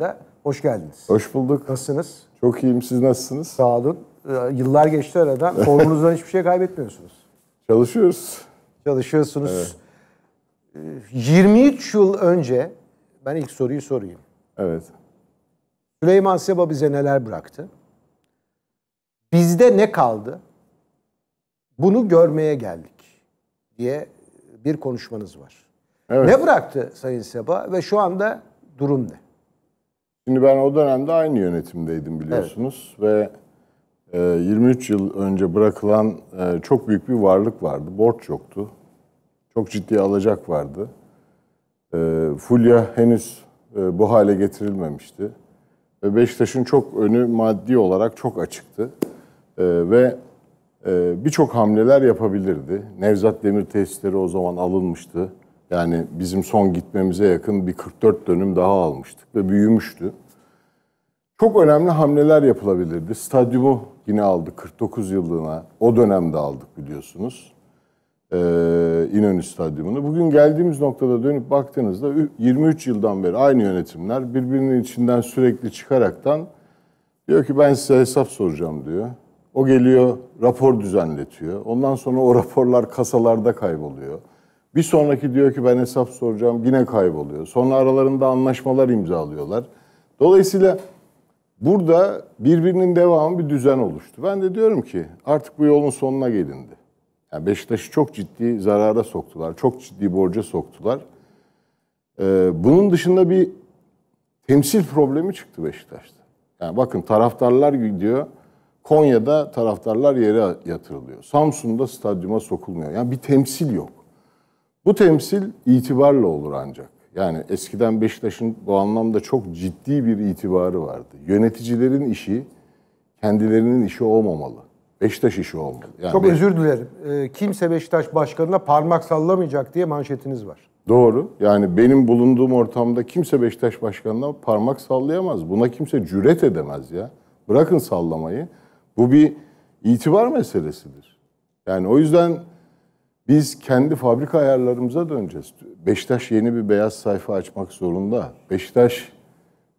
da hoş geldiniz. Hoş bulduk. Nasılsınız? Çok iyiyim. Siz nasılsınız? Sağ olun. Ee, yıllar geçti aradan. Formunuzdan hiçbir şey kaybetmiyorsunuz. Çalışıyoruz. Çalışıyorsunuz. Evet. 23 ee, yıl önce ben ilk soruyu sorayım. Evet. Süleyman Seba bize neler bıraktı? Bizde ne kaldı? Bunu görmeye geldik diye bir konuşmanız var. Evet. Ne bıraktı Sayın Seba ve şu anda durum ne? Şimdi ben o dönemde aynı yönetimdeydim biliyorsunuz evet. ve 23 e, yıl önce bırakılan e, çok büyük bir varlık vardı. Borç yoktu. Çok ciddi alacak vardı. E, fulya henüz bu hale getirilmemişti. Ve Beşiktaş'ın çok önü maddi olarak çok açıktı. Ve birçok hamleler yapabilirdi. Nevzat Demir tesisleri o zaman alınmıştı. Yani bizim son gitmemize yakın bir 44 dönüm daha almıştık ve büyümüştü. Çok önemli hamleler yapılabilirdi. Stadyumu yine aldık 49 yıllığına. O dönemde aldık biliyorsunuz. Ee, İnönü Stadyumunu. Bugün geldiğimiz noktada dönüp baktığınızda 23 yıldan beri aynı yönetimler birbirinin içinden sürekli çıkaraktan diyor ki ben size hesap soracağım diyor. O geliyor rapor düzenletiyor. Ondan sonra o raporlar kasalarda kayboluyor. Bir sonraki diyor ki ben hesap soracağım yine kayboluyor. Sonra aralarında anlaşmalar imzalıyorlar. Dolayısıyla burada birbirinin devamı bir düzen oluştu. Ben de diyorum ki artık bu yolun sonuna gelindi. Yani Beşiktaş'ı çok ciddi zarara soktular. Çok ciddi borca soktular. Ee, bunun dışında bir temsil problemi çıktı Beşiktaş'ta. Yani bakın taraftarlar gidiyor. Konya'da taraftarlar yere yatırılıyor. Samsun'da stadyuma sokulmuyor. Yani bir temsil yok. Bu temsil itibarla olur ancak. Yani eskiden Beşiktaş'ın bu anlamda çok ciddi bir itibarı vardı. Yöneticilerin işi kendilerinin işi olmamalı. Beşiktaş işi olmalı. Yani çok özür dilerim. E, kimse Beşiktaş başkanına parmak sallamayacak diye manşetiniz var. Doğru. Yani benim bulunduğum ortamda kimse Beşiktaş başkanına parmak sallayamaz. Buna kimse cüret edemez ya. Bırakın sallamayı. Bu bir itibar meselesidir. Yani o yüzden biz kendi fabrika ayarlarımıza döneceğiz. Beşiktaş yeni bir beyaz sayfa açmak zorunda. Beşiktaş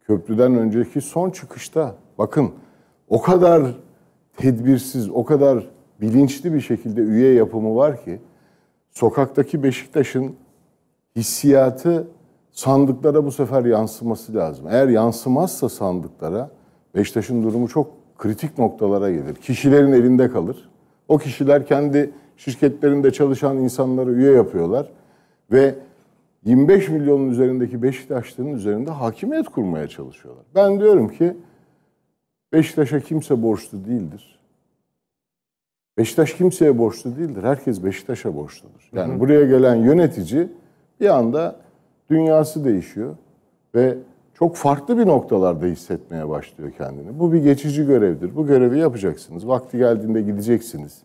köprüden önceki son çıkışta bakın o kadar tedbirsiz, o kadar bilinçli bir şekilde üye yapımı var ki sokaktaki Beşiktaş'ın hissiyatı sandıklara bu sefer yansıması lazım. Eğer yansımazsa sandıklara Beşiktaş'ın durumu çok kritik noktalara gelir. Kişilerin elinde kalır. O kişiler kendi şirketlerinde çalışan insanları üye yapıyorlar ve 25 milyonun üzerindeki Beşiktaşlı'nın üzerinde hakimiyet kurmaya çalışıyorlar. Ben diyorum ki Beşiktaş'a kimse borçlu değildir. Beşiktaş kimseye borçlu değildir. Herkes Beşiktaş'a borçludur. Yani buraya gelen yönetici bir anda dünyası değişiyor ve çok farklı bir noktalarda hissetmeye başlıyor kendini. Bu bir geçici görevdir. Bu görevi yapacaksınız. Vakti geldiğinde gideceksiniz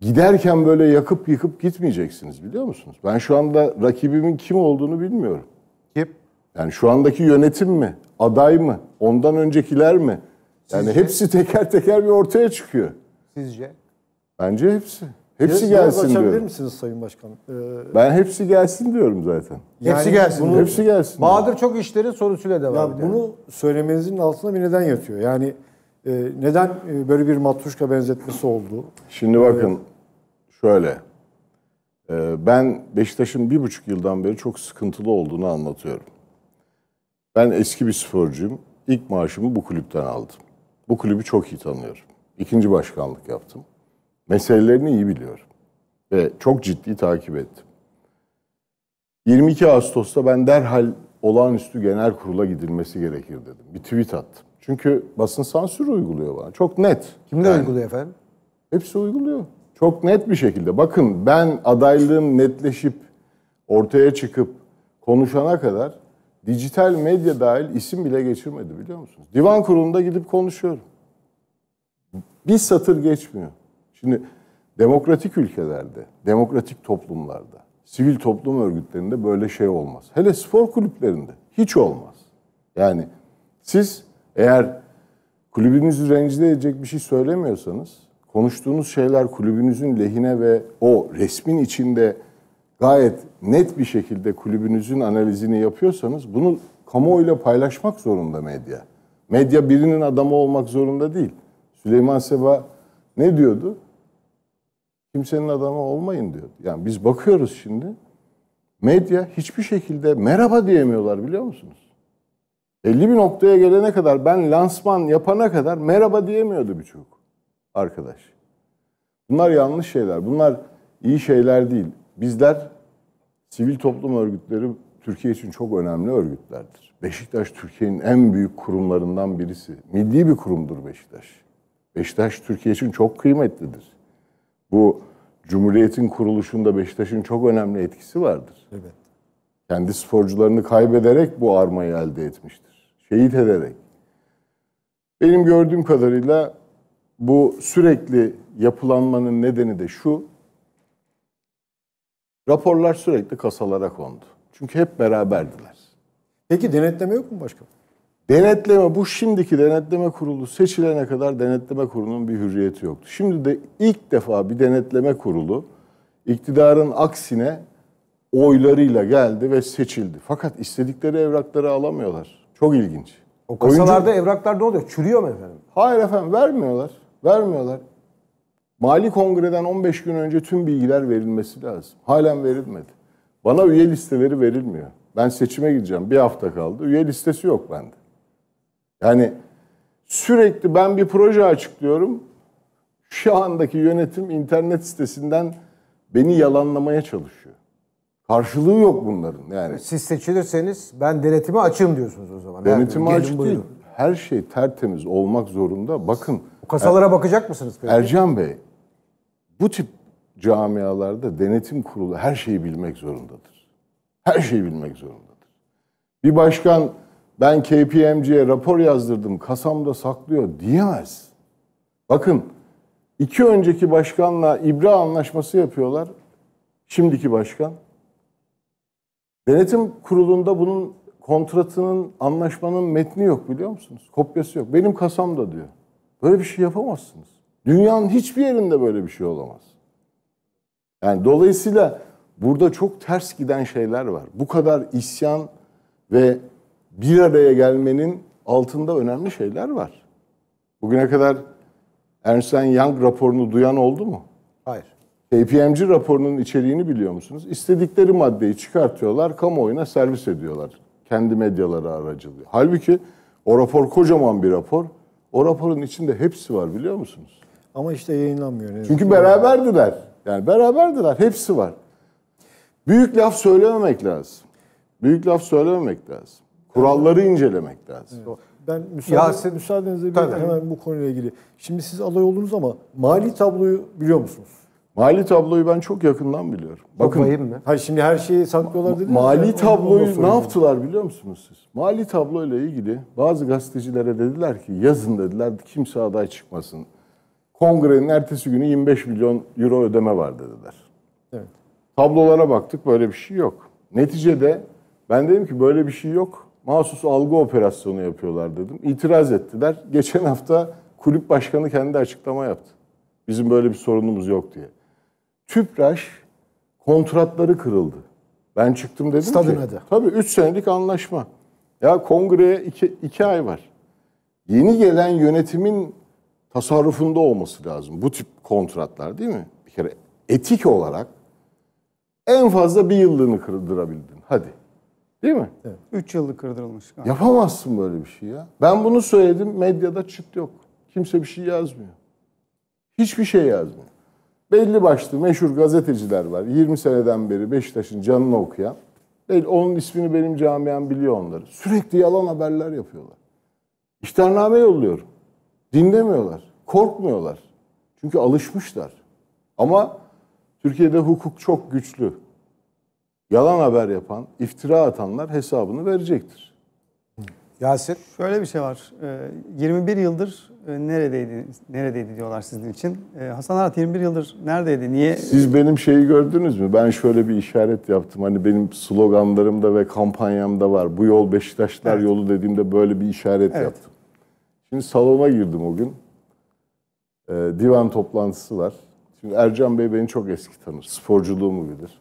giderken böyle yakıp yıkıp gitmeyeceksiniz biliyor musunuz? Ben şu anda rakibimin kim olduğunu bilmiyorum. Kim? Yani şu andaki yönetim mi? Aday mı? Ondan öncekiler mi? Yani Sizce? hepsi teker teker bir ortaya çıkıyor. Sizce? Bence hepsi. Hepsi Biraz gelsin açabilir misiniz Sayın Başkanım? Ee, ben hepsi gelsin diyorum zaten. Yani hepsi gelsin. Bunu, hepsi gelsin. Bahadır yani. çok işlerin sorusuyla devam ya ediyor. Bunu söylemenizin altında bir neden yatıyor. Yani ee, neden e, böyle bir matruşka benzetmesi oldu? Şimdi ee, bakın evet. şöyle. Ee, ben Beşiktaş'ın bir buçuk yıldan beri çok sıkıntılı olduğunu anlatıyorum. Ben eski bir sporcuyum. İlk maaşımı bu kulüpten aldım. Bu kulübü çok iyi tanıyorum. İkinci başkanlık yaptım. Meselelerini iyi biliyorum. Ve çok ciddi takip ettim. 22 Ağustos'ta ben derhal olağanüstü genel kurula gidilmesi gerekir dedim. Bir tweet attım. Çünkü basın sansürü uyguluyor bana. Çok net. Kimler yani, uyguluyor efendim? Hepsi uyguluyor. Çok net bir şekilde. Bakın ben adaylığım netleşip ortaya çıkıp konuşana kadar dijital medya dahil isim bile geçirmedi biliyor musunuz? Divan kurulunda gidip konuşuyorum. Bir satır geçmiyor. Şimdi demokratik ülkelerde, demokratik toplumlarda, sivil toplum örgütlerinde böyle şey olmaz. Hele spor kulüplerinde hiç olmaz. Yani siz eğer kulübünüz rencide edecek bir şey söylemiyorsanız, konuştuğunuz şeyler kulübünüzün lehine ve o resmin içinde gayet net bir şekilde kulübünüzün analizini yapıyorsanız bunu kamuoyuyla paylaşmak zorunda medya. Medya birinin adamı olmak zorunda değil. Süleyman Seba ne diyordu? Kimsenin adamı olmayın diyordu. Yani biz bakıyoruz şimdi. Medya hiçbir şekilde merhaba diyemiyorlar biliyor musunuz? 50 bir noktaya gelene kadar ben lansman yapana kadar merhaba diyemiyordu birçok arkadaş. Bunlar yanlış şeyler. Bunlar iyi şeyler değil. Bizler sivil toplum örgütleri Türkiye için çok önemli örgütlerdir. Beşiktaş Türkiye'nin en büyük kurumlarından birisi. Milli bir kurumdur Beşiktaş. Beşiktaş Türkiye için çok kıymetlidir. Bu Cumhuriyet'in kuruluşunda Beşiktaş'ın çok önemli etkisi vardır. Evet. Kendi sporcularını kaybederek bu armayı elde etmiştir. Şehit ederek. Benim gördüğüm kadarıyla bu sürekli yapılanmanın nedeni de şu. Raporlar sürekli kasalara kondu. Çünkü hep beraberdiler. Peki denetleme yok mu başka? Denetleme, bu şimdiki denetleme kurulu seçilene kadar denetleme kurulunun bir hürriyeti yoktu. Şimdi de ilk defa bir denetleme kurulu iktidarın aksine oylarıyla geldi ve seçildi. Fakat istedikleri evrakları alamıyorlar. Çok ilginç. O kasalarda Oyuncu... evraklar ne oluyor? Çürüyor mu efendim? Hayır efendim vermiyorlar. Vermiyorlar. Mali kongreden 15 gün önce tüm bilgiler verilmesi lazım. Halen verilmedi. Bana üye listeleri verilmiyor. Ben seçime gideceğim. Bir hafta kaldı. Üye listesi yok bende. Yani sürekli ben bir proje açıklıyorum. Şu andaki yönetim internet sitesinden beni yalanlamaya çalışıyor. Karşılığı yok bunların yani. Siz seçilirseniz ben denetimi açığım diyorsunuz o zaman. Denetime açık değil. Her şey tertemiz olmak zorunda. Bakın. O kasalara er, bakacak mısınız peki? Ercan Bey, bu tip camialarda denetim kurulu her şeyi bilmek zorundadır. Her şeyi bilmek zorundadır. Bir başkan ben KPMG'ye rapor yazdırdım, kasamda saklıyor diyemez. Bakın, iki önceki başkanla İbra anlaşması yapıyorlar. Şimdiki başkan Denetim kurulunda bunun kontratının, anlaşmanın metni yok biliyor musunuz? Kopyası yok. Benim kasamda diyor. Böyle bir şey yapamazsınız. Dünyanın hiçbir yerinde böyle bir şey olamaz. Yani dolayısıyla burada çok ters giden şeyler var. Bu kadar isyan ve bir araya gelmenin altında önemli şeyler var. Bugüne kadar Ernst Young raporunu duyan oldu mu? Hayır. KPMG raporunun içeriğini biliyor musunuz? İstedikleri maddeyi çıkartıyorlar, kamuoyuna servis ediyorlar. Kendi medyaları aracılığıyla. Halbuki o rapor kocaman bir rapor. O raporun içinde hepsi var biliyor musunuz? Ama işte yayınlanmıyor. Ne Çünkü beraberdiler. Yani beraberdiler. Hepsi var. Büyük laf söylememek lazım. Büyük laf söylememek lazım. Kuralları incelemek lazım. Evet. Ben müsaade, Yasin, müsaadenizle bir hemen bu konuyla ilgili. Şimdi siz alay oldunuz ama mali tabloyu biliyor musunuz? Mali tabloyu ben çok yakından biliyorum. Bakın, Bakayım Hayır şimdi her şeyi saklıyorlar dedi. Mali ya, tabloyu ne yaptılar biliyor musunuz siz? Mali tabloyla ilgili bazı gazetecilere dediler ki yazın dediler kimse aday çıkmasın. Kongrenin ertesi günü 25 milyon euro ödeme var dediler. Evet. Tablolara baktık böyle bir şey yok. Neticede ben dedim ki böyle bir şey yok. Mahsus algı operasyonu yapıyorlar dedim. İtiraz ettiler. Geçen hafta kulüp başkanı kendi açıklama yaptı. Bizim böyle bir sorunumuz yok diye. TÜPRAŞ kontratları kırıldı. Ben çıktım dedim Stadın ki. Adı. Tabii 3 senelik anlaşma. Ya kongreye 2 ay var. Yeni gelen yönetimin tasarrufunda olması lazım bu tip kontratlar değil mi? Bir kere etik olarak en fazla bir yıllığını kırdırabildin. Hadi. Değil mi? Evet. Üç yıllık kırdırılmış. Galiba. Yapamazsın böyle bir şey ya. Ben bunu söyledim medyada çıt yok. Kimse bir şey yazmıyor. Hiçbir şey yazmıyor belli başlı meşhur gazeteciler var. 20 seneden beri Beşiktaş'ın canını okuyan. Belli Onun ismini benim camiam biliyor onları. Sürekli yalan haberler yapıyorlar. İhtarname yolluyorum. Dinlemiyorlar. Korkmuyorlar. Çünkü alışmışlar. Ama Türkiye'de hukuk çok güçlü. Yalan haber yapan, iftira atanlar hesabını verecektir. Yasir? Şöyle bir şey var. 21 ee, yıldır ee, neredeydi neredeydi diyorlar sizin için. E, Hasan Arat 21 yıldır neredeydi? Niye? Siz benim şeyi gördünüz mü? Ben şöyle bir işaret yaptım. Hani benim sloganlarımda ve kampanyamda var. Bu yol Beşiktaşlar evet. yolu dediğimde böyle bir işaret evet. yaptım. Şimdi salona girdim o gün. Ee, divan toplantısı var. Şimdi Ercan Bey beni çok eski tanır. Sporculuğumu bilir.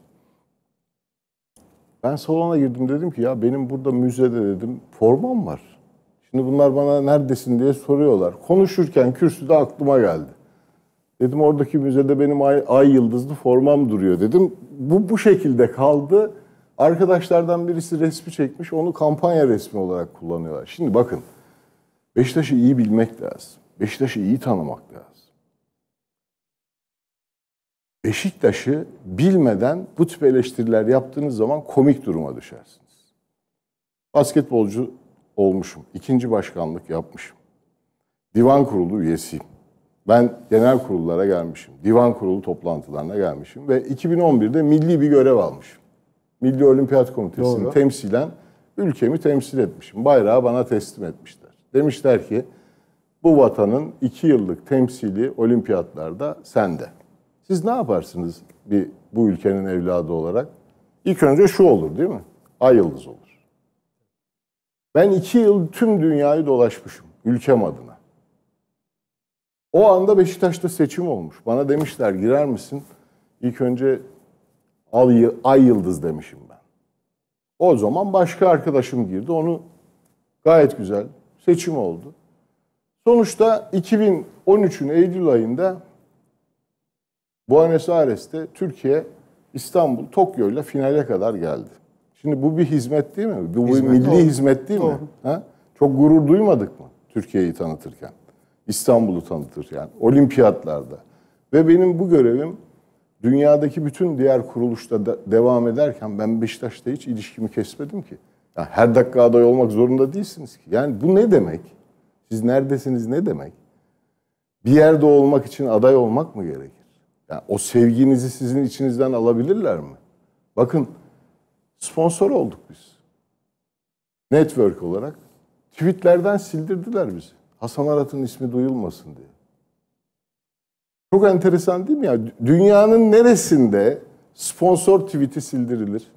Ben salona girdim dedim ki ya benim burada müzede dedim formam var. Şimdi bunlar bana neredesin diye soruyorlar. Konuşurken kürsüde aklıma geldi. Dedim oradaki müzede benim ay, ay yıldızlı formam duruyor dedim. Bu bu şekilde kaldı. Arkadaşlardan birisi resmi çekmiş onu kampanya resmi olarak kullanıyorlar. Şimdi bakın Beşiktaş'ı iyi bilmek lazım. Beşiktaş'ı iyi tanımak lazım. Beşiktaş'ı bilmeden bu tip eleştiriler yaptığınız zaman komik duruma düşersiniz. Basketbolcu olmuşum. İkinci başkanlık yapmışım. Divan kurulu üyesiyim. Ben genel kurullara gelmişim. Divan kurulu toplantılarına gelmişim. Ve 2011'de milli bir görev almışım. Milli Olimpiyat Komitesi'ni temsilen ülkemi temsil etmişim. Bayrağı bana teslim etmişler. Demişler ki bu vatanın iki yıllık temsili olimpiyatlarda sende. Siz ne yaparsınız bir bu ülkenin evladı olarak? İlk önce şu olur değil mi? Ay yıldız olur. Ben iki yıl tüm dünyayı dolaşmışım ülkem adına. O anda Beşiktaş'ta seçim olmuş. Bana demişler girer misin? İlk önce al, ay yıldız demişim ben. O zaman başka arkadaşım girdi. Onu gayet güzel seçim oldu. Sonuçta 2013'ün Eylül ayında Buenos Aires'te Türkiye İstanbul Tokyo ile finale kadar geldi. Şimdi bu bir hizmet değil mi? Bu hizmet, bir milli doğru. hizmet değil doğru. mi? Ha? Çok gurur duymadık mı Türkiye'yi tanıtırken? İstanbul'u tanıtırken, olimpiyatlarda. Ve benim bu görevim dünyadaki bütün diğer kuruluşta da devam ederken ben Beşiktaş'ta hiç ilişkimi kesmedim ki. Yani her dakika aday olmak zorunda değilsiniz ki. Yani bu ne demek? Siz neredesiniz ne demek? Bir yerde olmak için aday olmak mı gerekir? Yani o sevginizi sizin içinizden alabilirler mi? Bakın sponsor olduk biz. Network olarak. Tweetlerden sildirdiler bizi. Hasan Arat'ın ismi duyulmasın diye. Çok enteresan değil mi ya? Dünyanın neresinde sponsor tweet'i sildirilir?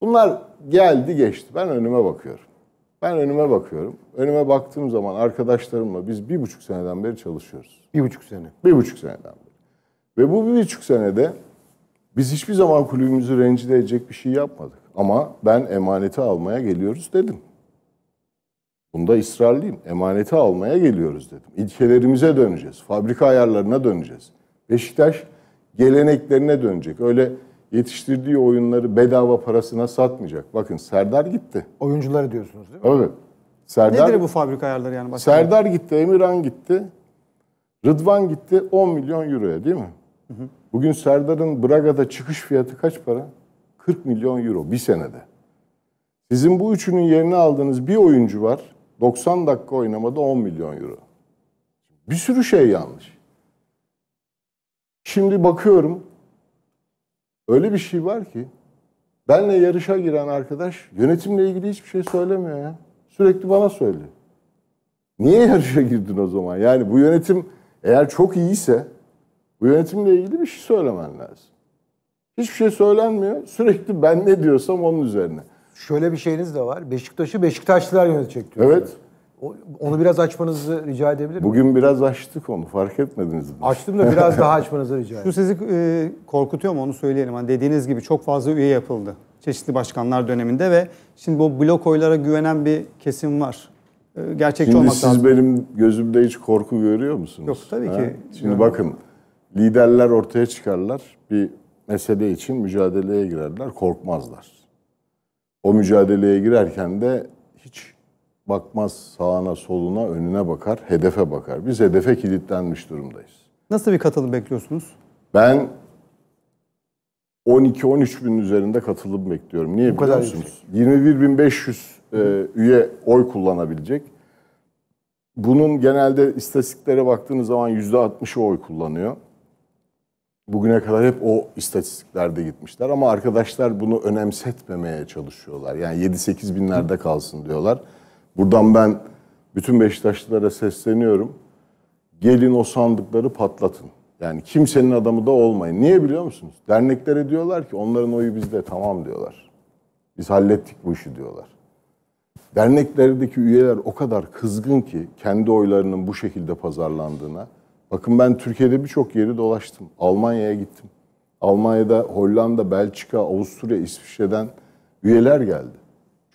Bunlar geldi geçti. Ben önüme bakıyorum. Ben önüme bakıyorum. Önüme baktığım zaman arkadaşlarımla biz bir buçuk seneden beri çalışıyoruz. Bir buçuk sene. Bir buçuk seneden beri. Ve bu bir buçuk senede biz hiçbir zaman kulübümüzü rencide edecek bir şey yapmadık. Ama ben emaneti almaya geliyoruz dedim. Bunda ısrarlıyım. Emaneti almaya geliyoruz dedim. İlkelerimize döneceğiz. Fabrika ayarlarına döneceğiz. Beşiktaş geleneklerine dönecek. Öyle yetiştirdiği oyunları bedava parasına satmayacak. Bakın Serdar gitti. Oyuncuları diyorsunuz değil mi? Evet. Serdar, Nedir bu fabrika ayarları yani? Başka Serdar gitti, Emirhan gitti. Rıdvan gitti 10 milyon euroya değil mi? Hı hı. Bugün Serdar'ın Braga'da çıkış fiyatı kaç para? 40 milyon euro bir senede. Sizin bu üçünün yerini aldığınız bir oyuncu var. 90 dakika oynamada 10 milyon euro. Bir sürü şey yanlış. Şimdi bakıyorum. Öyle bir şey var ki benle yarışa giren arkadaş yönetimle ilgili hiçbir şey söylemiyor ya. Sürekli bana söylüyor. Niye yarışa girdin o zaman? Yani bu yönetim eğer çok iyiyse bu yönetimle ilgili bir şey söylemen lazım. Hiçbir şey söylenmiyor. Sürekli ben ne diyorsam onun üzerine. Şöyle bir şeyiniz de var. Beşiktaş'ı Beşiktaşlılar yönetecek diyorsunuz. Evet. Onu biraz açmanızı rica edebilir miyim? Bugün biraz açtık onu fark etmediniz mi? Açtım da biraz daha açmanızı rica ediyorum. Şu sizi e, korkutuyor mu onu söyleyelim. Hani dediğiniz gibi çok fazla üye yapıldı çeşitli başkanlar döneminde ve şimdi bu blok oylara güvenen bir kesim var. E, gerçekçi şimdi olmak siz lazım. benim gözümde hiç korku görüyor musunuz? Yok tabii ha? ki. Şimdi yani. bakın liderler ortaya çıkarlar. Bir mesele için mücadeleye girerler. Korkmazlar. O mücadeleye girerken de hiç bakmaz sağına, soluna, önüne bakar, hedefe bakar. Biz hedefe kilitlenmiş durumdayız. Nasıl bir katılım bekliyorsunuz? Ben 12-13 bin üzerinde katılım bekliyorum. Niye Bu biliyor musunuz? 21.500 e, üye oy kullanabilecek. Bunun genelde istatistiklere baktığınız zaman %60'ı oy kullanıyor bugüne kadar hep o istatistiklerde gitmişler ama arkadaşlar bunu önemsetmemeye çalışıyorlar. Yani 7-8 binlerde kalsın diyorlar. Buradan ben bütün Beşiktaşlılara sesleniyorum. Gelin o sandıkları patlatın. Yani kimsenin adamı da olmayın. Niye biliyor musunuz? Derneklere diyorlar ki onların oyu bizde tamam diyorlar. Biz hallettik bu işi diyorlar. Derneklerdeki üyeler o kadar kızgın ki kendi oylarının bu şekilde pazarlandığına. Bakın ben Türkiye'de birçok yeri dolaştım. Almanya'ya gittim. Almanya'da Hollanda, Belçika, Avusturya, İsviçre'den üyeler geldi.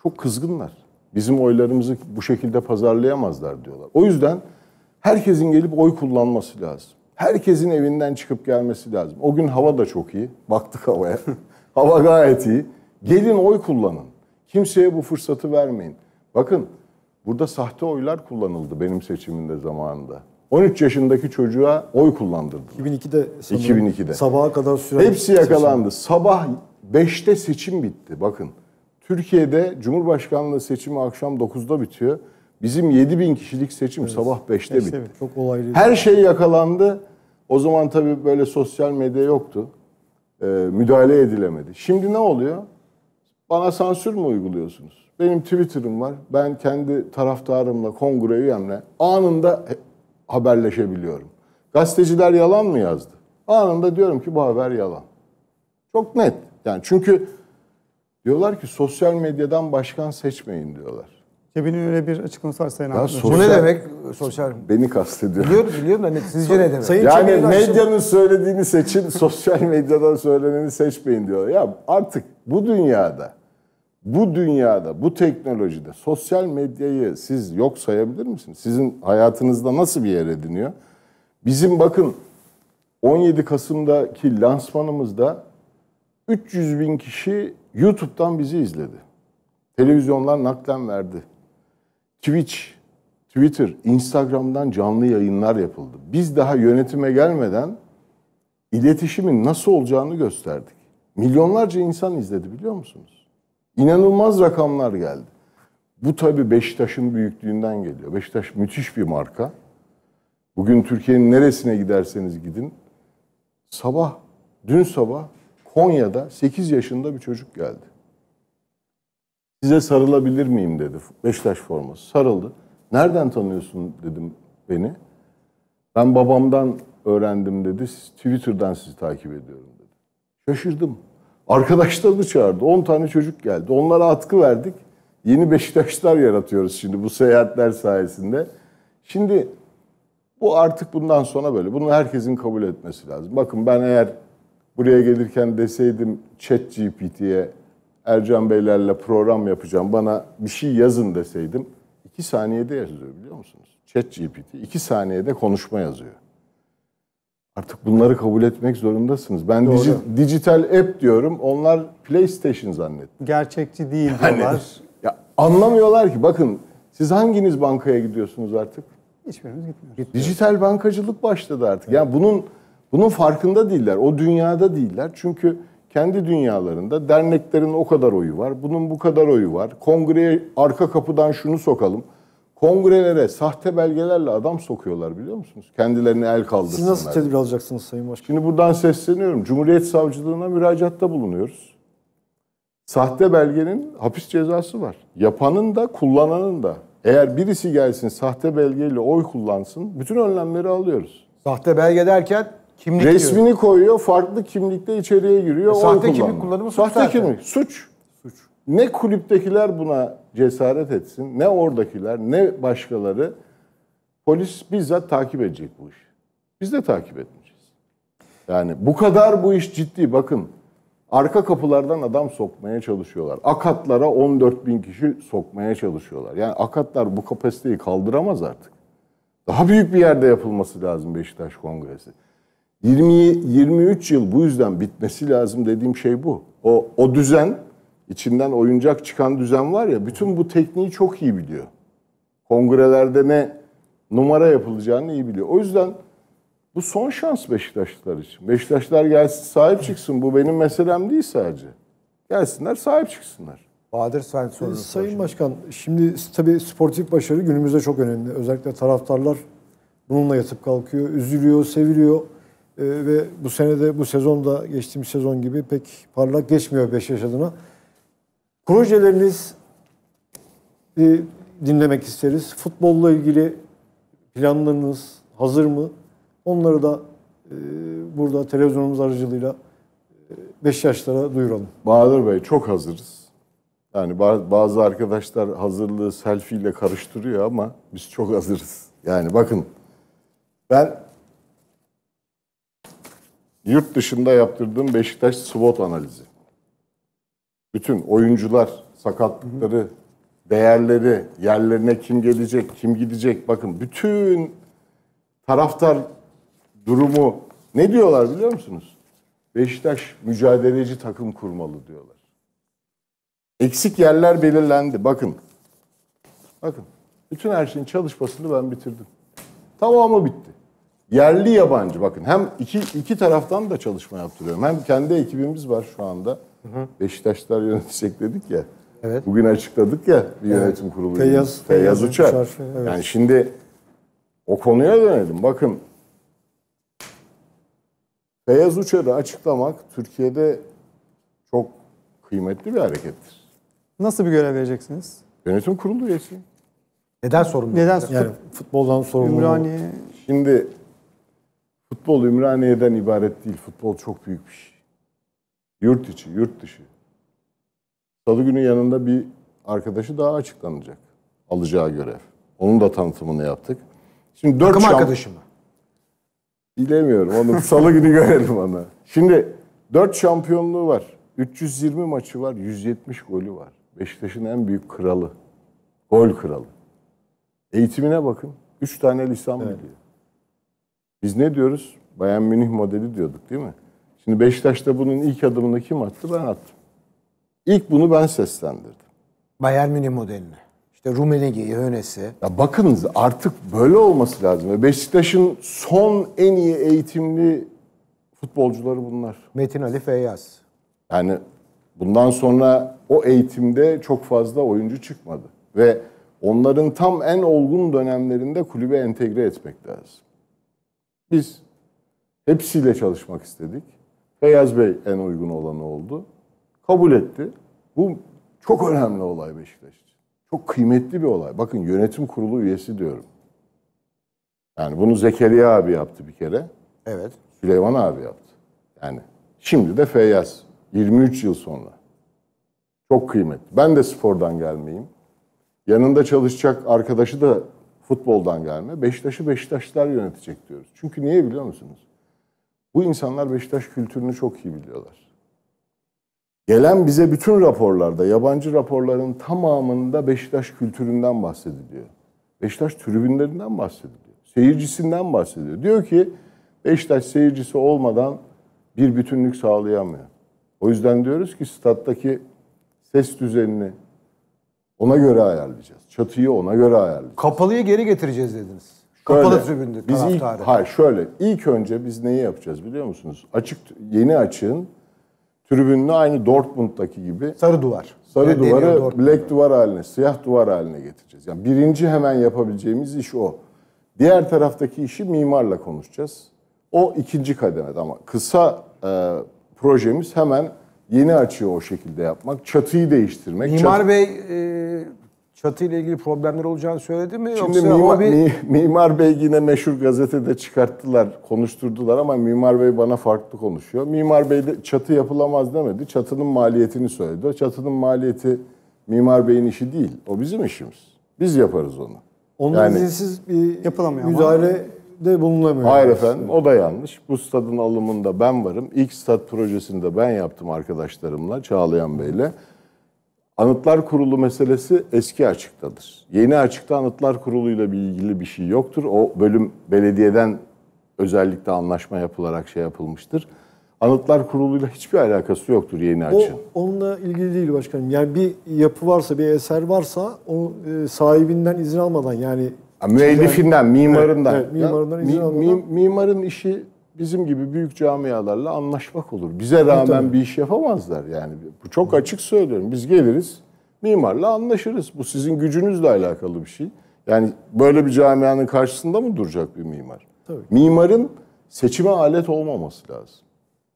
Çok kızgınlar. Bizim oylarımızı bu şekilde pazarlayamazlar diyorlar. O yüzden herkesin gelip oy kullanması lazım. Herkesin evinden çıkıp gelmesi lazım. O gün hava da çok iyi. Baktık havaya. hava gayet iyi. Gelin oy kullanın. Kimseye bu fırsatı vermeyin. Bakın burada sahte oylar kullanıldı benim seçimimde zamanında. 13 yaşındaki çocuğa oy kullandırdı. 2002'de 2002'de. Sabaha kadar süren Hepsi yakalandı. Seçim. Sabah 5'te seçim bitti. Bakın. Türkiye'de Cumhurbaşkanlığı seçimi akşam 9'da bitiyor. Bizim 7 bin kişilik seçim evet. sabah 5'te bitti. Evet, çok olaylı. Her şey yakalandı. O zaman tabii böyle sosyal medya yoktu. Ee, müdahale edilemedi. Şimdi ne oluyor? Bana sansür mü uyguluyorsunuz? Benim Twitter'ım var. Ben kendi taraftarımla, kongre üyemle anında haberleşebiliyorum. Gazeteciler yalan mı yazdı? Anında diyorum ki bu haber yalan. Çok net. Yani çünkü diyorlar ki sosyal medyadan başkan seçmeyin diyorlar. Cebinin öyle bir açıklaması var Sayın ya Bu ne demek sosyal? Beni kastediyor. Biliyorum, biliyorum da ne, sizce ne demek? Sayın yani Çemir'in medyanın söylediğini seçin, sosyal medyadan söyleneni seçmeyin diyor. Ya artık bu dünyada bu dünyada, bu teknolojide sosyal medyayı siz yok sayabilir misiniz? Sizin hayatınızda nasıl bir yer ediniyor? Bizim bakın 17 Kasım'daki lansmanımızda 300 bin kişi YouTube'dan bizi izledi. Televizyonlar naklen verdi. Twitch, Twitter, Instagram'dan canlı yayınlar yapıldı. Biz daha yönetime gelmeden iletişimin nasıl olacağını gösterdik. Milyonlarca insan izledi biliyor musunuz? İnanılmaz rakamlar geldi. Bu tabii Beşiktaş'ın büyüklüğünden geliyor. Beşiktaş müthiş bir marka. Bugün Türkiye'nin neresine giderseniz gidin. Sabah, dün sabah Konya'da 8 yaşında bir çocuk geldi. Size sarılabilir miyim dedi Beşiktaş forması. Sarıldı. Nereden tanıyorsun dedim beni. Ben babamdan öğrendim dedi. Twitter'dan sizi takip ediyorum dedi. Şaşırdım. Arkadaşlarını çağırdı. 10 tane çocuk geldi. Onlara atkı verdik. Yeni Beşiktaşlar yaratıyoruz şimdi bu seyahatler sayesinde. Şimdi bu artık bundan sonra böyle. Bunu herkesin kabul etmesi lazım. Bakın ben eğer buraya gelirken deseydim chat GPT'ye Ercan Beylerle program yapacağım bana bir şey yazın deseydim iki saniyede yazıyor biliyor musunuz? Chat GPT iki saniyede konuşma yazıyor. Artık bunları kabul etmek zorundasınız. Ben Doğru. dijital app diyorum. Onlar PlayStation zannet. Gerçekçi değil yani, diyorlar. Ya anlamıyorlar ki. Bakın siz hanginiz bankaya gidiyorsunuz artık? Hiçbirimiz gitmiyoruz. Dijital bankacılık başladı artık. Evet. Yani bunun bunun farkında değiller. O dünyada değiller. Çünkü kendi dünyalarında derneklerin o kadar oyu var. Bunun bu kadar oyu var. Kongreye arka kapıdan şunu sokalım kongrelere sahte belgelerle adam sokuyorlar biliyor musunuz? kendilerini el kaldırsınlar. Siz nasıl tedbir alacaksınız Sayın Başkan? Şimdi buradan sesleniyorum. Cumhuriyet Savcılığına müracaatta bulunuyoruz. Sahte belgenin hapis cezası var. Yapanın da kullananın da. Eğer birisi gelsin sahte belgeyle oy kullansın bütün önlemleri alıyoruz. Sahte belge derken kimlik Resmini diyor. koyuyor, farklı kimlikte içeriye giriyor. E, sahte kullanma. kimlik kullanımı suç Sahte zaten. kimlik, suç. Ne kulüptekiler buna cesaret etsin, ne oradakiler, ne başkaları. Polis bizzat takip edecek bu işi. Biz de takip etmeyeceğiz. Yani bu kadar bu iş ciddi. Bakın arka kapılardan adam sokmaya çalışıyorlar. Akatlara 14 bin kişi sokmaya çalışıyorlar. Yani akatlar bu kapasiteyi kaldıramaz artık. Daha büyük bir yerde yapılması lazım Beşiktaş Kongresi. 20 23 yıl bu yüzden bitmesi lazım dediğim şey bu. O o düzen içinden oyuncak çıkan düzen var ya bütün bu tekniği çok iyi biliyor. Kongrelerde ne numara yapılacağını iyi biliyor. O yüzden bu son şans Beşiktaşlılar için. Beşiktaşlar gelsin sahip çıksın. Bu benim meselem değil sadece. Gelsinler sahip çıksınlar. Bahadır sen sorun. Sayın sorun. Başkan şimdi tabii sportif başarı günümüzde çok önemli. Özellikle taraftarlar bununla yatıp kalkıyor. Üzülüyor, seviliyor. Ee, ve bu senede bu sezonda geçtiğimiz sezon gibi pek parlak geçmiyor Beşiktaş adına. Projeleriniz e, dinlemek isteriz. Futbolla ilgili planlarınız hazır mı? Onları da e, burada televizyonumuz aracılığıyla yaşlara e, duyuralım. Bahadır Bey çok hazırız. Yani bazı arkadaşlar hazırlığı selfie ile karıştırıyor ama biz çok hazırız. Yani bakın ben yurt dışında yaptırdığım Beşiktaş SWOT analizi bütün oyuncular sakatlıkları, değerleri, yerlerine kim gelecek, kim gidecek bakın bütün taraftar durumu ne diyorlar biliyor musunuz? Beşiktaş mücadeleci takım kurmalı diyorlar. Eksik yerler belirlendi. Bakın. Bakın. Bütün her şeyin çalışmasını ben bitirdim. Tamamı bitti. Yerli yabancı bakın. Hem iki, iki taraftan da çalışma yaptırıyorum. Hem kendi ekibimiz var şu anda. Hı Beşiktaşlar yönetecek dedik ya. Evet. Bugün açıkladık ya bir evet. yönetim kurulu. Feyyaz, Feyyaz, Uçar. Uçar evet. Yani şimdi o konuya dönelim. Bakın Feyyaz Uçar'ı açıklamak Türkiye'de çok kıymetli bir harekettir. Nasıl bir görev vereceksiniz? Yönetim kurulu üyesi. Neden sorumlu? Neden sorumlu? Yani futboldan sorumlu. Ümraniye. Şimdi futbol Ümraniye'den ibaret değil. Futbol çok büyük bir şey. Yurt içi, yurt dışı. Salı günü yanında bir arkadaşı daha açıklanacak. Alacağı görev. Onun da tanıtımını yaptık. Şimdi dört Takım şamp- arkadaşı mı? Bilemiyorum. Onu salı günü görelim ona. Şimdi dört şampiyonluğu var. 320 maçı var. 170 golü var. Beşiktaş'ın en büyük kralı. Gol kralı. Eğitimine bakın. Üç tane lisan evet. biliyor. Biz ne diyoruz? Bayan Münih modeli diyorduk değil mi? Şimdi Beşiktaş'ta bunun ilk adımını kim attı? Ben attım. İlk bunu ben seslendirdim. Bayern Münih modeline. İşte Rumenigi'yi, Hönes'i. Ya bakınız artık böyle olması lazım. Beşiktaş'ın son en iyi eğitimli futbolcuları bunlar. Metin Ali Feyyaz. Yani bundan sonra o eğitimde çok fazla oyuncu çıkmadı. Ve onların tam en olgun dönemlerinde kulübe entegre etmek lazım. Biz hepsiyle çalışmak istedik. Feyyaz Bey en uygun olanı oldu. Kabul etti. Bu çok önemli olay Beşiktaş için. Çok kıymetli bir olay. Bakın yönetim kurulu üyesi diyorum. Yani bunu Zekeriya abi yaptı bir kere. Evet. Süleyman abi yaptı. Yani şimdi de Feyyaz. 23 yıl sonra. Çok kıymetli. Ben de spordan gelmeyeyim. Yanında çalışacak arkadaşı da futboldan gelme. Beşiktaş'ı Beşiktaşlar yönetecek diyoruz. Çünkü niye biliyor musunuz? Bu insanlar Beşiktaş kültürünü çok iyi biliyorlar. Gelen bize bütün raporlarda, yabancı raporların tamamında Beşiktaş kültüründen bahsediliyor. Beşiktaş tribünlerinden bahsediliyor. Seyircisinden bahsediyor. Diyor ki Beşiktaş seyircisi olmadan bir bütünlük sağlayamıyor. O yüzden diyoruz ki stattaki ses düzenini ona göre ayarlayacağız. Çatıyı ona göre ayarlayacağız. Kapalıyı geri getireceğiz dediniz. Kapalı Öyle. biz ilk, taraftarı. Hayır şöyle ilk önce biz neyi yapacağız biliyor musunuz? Açık yeni açığın tribününü aynı Dortmund'daki gibi Sarı duvar. sarı duvarı Dortmund'da. black duvar haline, siyah duvar haline getireceğiz. Yani birinci hemen yapabileceğimiz iş o. Diğer taraftaki işi mimarla konuşacağız. O ikinci kademede ama kısa e, projemiz hemen yeni açığı o şekilde yapmak, çatıyı değiştirmek. Mimar çatı- Bey e, çatı ile ilgili problemler olacağını söyledi mi? Şimdi Yoksa mimar, bir... mimar Bey yine meşhur gazetede çıkarttılar, konuşturdular ama Mimar Bey bana farklı konuşuyor. Mimar Bey de çatı yapılamaz demedi. Çatının maliyetini söyledi. çatının maliyeti Mimar Bey'in işi değil. O bizim işimiz. Biz yaparız onu. Onun yani, izinsiz bir yapılamıyor müdahale de bulunamıyor. Hayır aslında. efendim o da yanlış. Bu stadın alımında ben varım. İlk stad projesini de ben yaptım arkadaşlarımla Çağlayan Bey'le. Anıtlar Kurulu meselesi eski açıktadır. Yeni açıkta Anıtlar Kurulu ile ilgili bir şey yoktur. O bölüm belediyeden özellikle anlaşma yapılarak şey yapılmıştır. Anıtlar Kurulu'yla hiçbir alakası yoktur yeni açığın. O, onunla ilgili değil başkanım. Yani bir yapı varsa, bir eser varsa o e, sahibinden izin almadan yani... müellifinden, mimarından. Evet, evet, mimarından ya, izin mi, almadan. mimarın işi bizim gibi büyük camialarla anlaşmak olur. Bize rağmen bir iş yapamazlar yani. Bu çok açık söylüyorum. Biz geliriz, mimarla anlaşırız. Bu sizin gücünüzle alakalı bir şey. Yani böyle bir camianın karşısında mı duracak bir mimar? Tabii. Mimarın seçime alet olmaması lazım.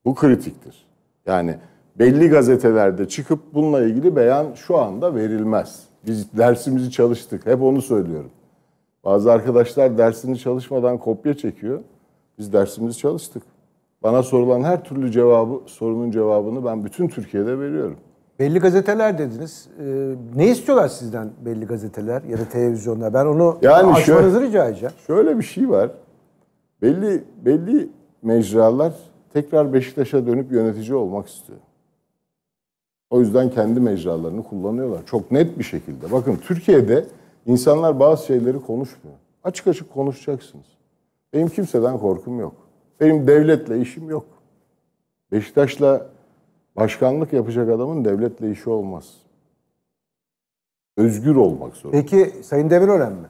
Bu kritiktir. Yani belli gazetelerde çıkıp bununla ilgili beyan şu anda verilmez. Biz dersimizi çalıştık. Hep onu söylüyorum. Bazı arkadaşlar dersini çalışmadan kopya çekiyor. Biz dersimizi çalıştık. Bana sorulan her türlü cevabı, sorunun cevabını ben bütün Türkiye'de veriyorum. Belli gazeteler dediniz. Ee, ne istiyorlar sizden belli gazeteler ya da televizyonlar? Ben onu yani açmanızı şöyle, rica edeceğim. Şöyle bir şey var. Belli belli mecralar tekrar Beşiktaş'a dönüp yönetici olmak istiyor. O yüzden kendi mecralarını kullanıyorlar. Çok net bir şekilde. Bakın Türkiye'de insanlar bazı şeyleri konuşmuyor. Açık açık konuşacaksınız. Benim kimseden korkum yok. Benim devletle işim yok. Beşiktaş'la başkanlık yapacak adamın devletle işi olmaz. Özgür olmak zorunda. Peki Sayın Demirören mi?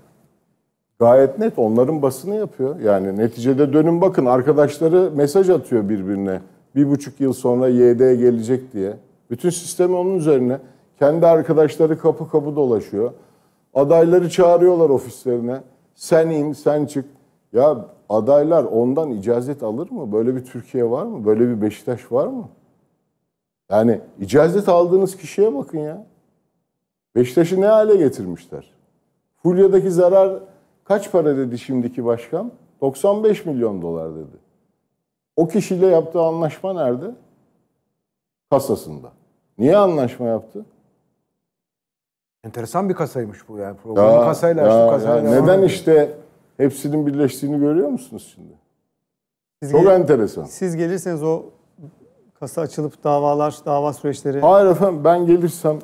Gayet net onların basını yapıyor. Yani neticede dönün bakın arkadaşları mesaj atıyor birbirine. Bir buçuk yıl sonra YD gelecek diye. Bütün sistemi onun üzerine. Kendi arkadaşları kapı kapı dolaşıyor. Adayları çağırıyorlar ofislerine. Sen in, sen çık. Ya adaylar ondan icazet alır mı? Böyle bir Türkiye var mı? Böyle bir Beşiktaş var mı? Yani icazet aldığınız kişiye bakın ya. Beşiktaş'ı ne hale getirmişler? Fulya'daki zarar kaç para dedi şimdiki başkan? 95 milyon dolar dedi. O kişiyle yaptığı anlaşma nerede? Kasasında. Niye anlaşma yaptı? Enteresan bir kasaymış bu yani. Programın ya, kasayla açtı kasayla. Ya, neden işte Hepsinin birleştiğini görüyor musunuz şimdi? Siz Çok enteresan. Siz gelirseniz o kasa açılıp davalar, dava süreçleri... Hayır efendim ben gelirsem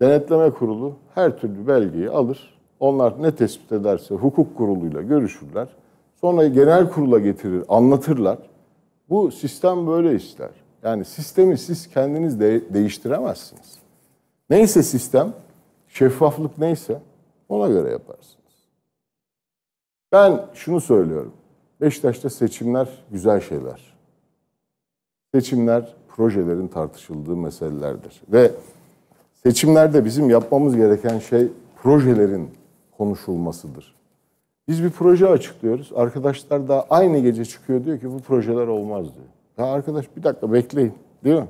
denetleme kurulu her türlü belgeyi alır. Onlar ne tespit ederse hukuk kuruluyla görüşürler. Sonra genel kurula getirir, anlatırlar. Bu sistem böyle işler. Yani sistemi siz kendiniz de değiştiremezsiniz. Neyse sistem, şeffaflık neyse ona göre yaparsın. Ben şunu söylüyorum. Beşiktaş'ta seçimler güzel şeyler. Seçimler projelerin tartışıldığı meselelerdir. Ve seçimlerde bizim yapmamız gereken şey projelerin konuşulmasıdır. Biz bir proje açıklıyoruz. Arkadaşlar da aynı gece çıkıyor diyor ki bu projeler olmaz diyor. Ya arkadaş bir dakika bekleyin diyor.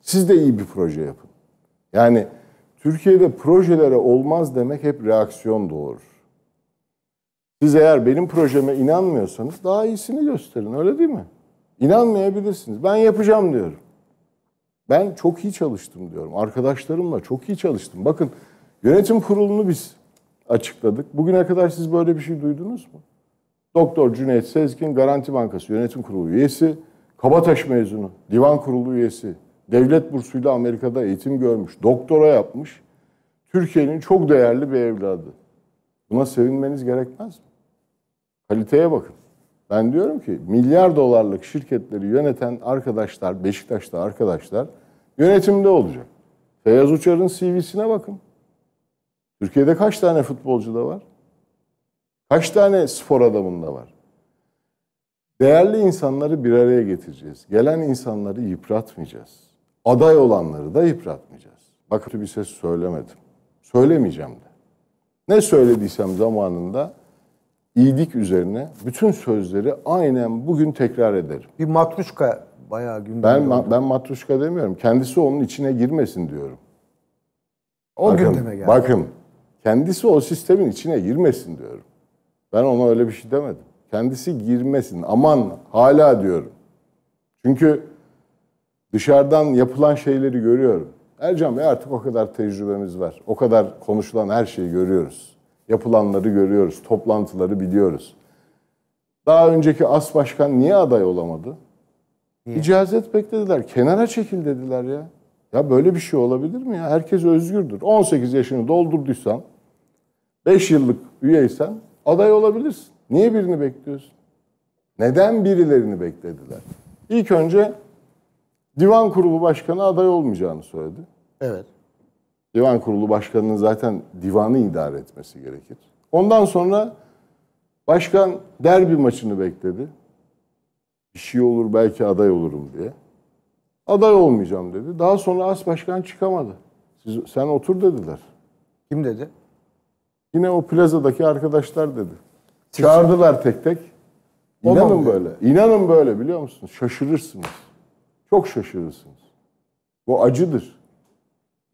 Siz de iyi bir proje yapın. Yani Türkiye'de projelere olmaz demek hep reaksiyon doğurur. Siz eğer benim projeme inanmıyorsanız daha iyisini gösterin öyle değil mi? İnanmayabilirsiniz. Ben yapacağım diyorum. Ben çok iyi çalıştım diyorum. Arkadaşlarımla çok iyi çalıştım. Bakın yönetim kurulunu biz açıkladık. Bugüne kadar siz böyle bir şey duydunuz mu? Doktor Cüneyt Sezgin Garanti Bankası yönetim kurulu üyesi, Kabataş mezunu, divan kurulu üyesi, devlet bursuyla Amerika'da eğitim görmüş, doktora yapmış. Türkiye'nin çok değerli bir evladı. Buna sevinmeniz gerekmez mi? Kaliteye bakın. Ben diyorum ki milyar dolarlık şirketleri yöneten arkadaşlar, Beşiktaş'ta arkadaşlar yönetimde olacak. Feyyaz Uçar'ın CV'sine bakın. Türkiye'de kaç tane futbolcu da var? Kaç tane spor adamında var? Değerli insanları bir araya getireceğiz. Gelen insanları yıpratmayacağız. Aday olanları da yıpratmayacağız. Bak kötü bir ses söylemedim. Söylemeyeceğim de. Ne söylediysem zamanında iyilik üzerine bütün sözleri aynen bugün tekrar ederim. Bir matruşka bayağı gündemde Ben, oldu. ben matruşka demiyorum. Kendisi onun içine girmesin diyorum. O bakın, gündeme geldi. Bakın kendisi o sistemin içine girmesin diyorum. Ben ona öyle bir şey demedim. Kendisi girmesin. Aman hala diyorum. Çünkü dışarıdan yapılan şeyleri görüyorum. Ercan Bey artık o kadar tecrübemiz var. O kadar konuşulan her şeyi görüyoruz. Yapılanları görüyoruz, toplantıları biliyoruz. Daha önceki as başkan niye aday olamadı? Niye? İcazet beklediler. Kenara çekil dediler ya. Ya böyle bir şey olabilir mi ya? Herkes özgürdür. 18 yaşını doldurduysan, 5 yıllık üyeysen aday olabilirsin. Niye birini bekliyorsun? Neden birilerini beklediler? İlk önce divan kurulu başkanı aday olmayacağını söyledi. Evet. Divan Kurulu Başkanı'nın zaten divanı idare etmesi gerekir. Ondan sonra başkan derbi maçını bekledi. Bir şey olur belki aday olurum diye. Aday olmayacağım dedi. Daha sonra as başkan çıkamadı. Siz, sen otur dediler. Kim dedi? Yine o plazadaki arkadaşlar dedi. Siz Çağırdılar tek tek. İnanın böyle. İnanın böyle biliyor musunuz? Şaşırırsınız. Çok şaşırırsınız. Bu acıdır.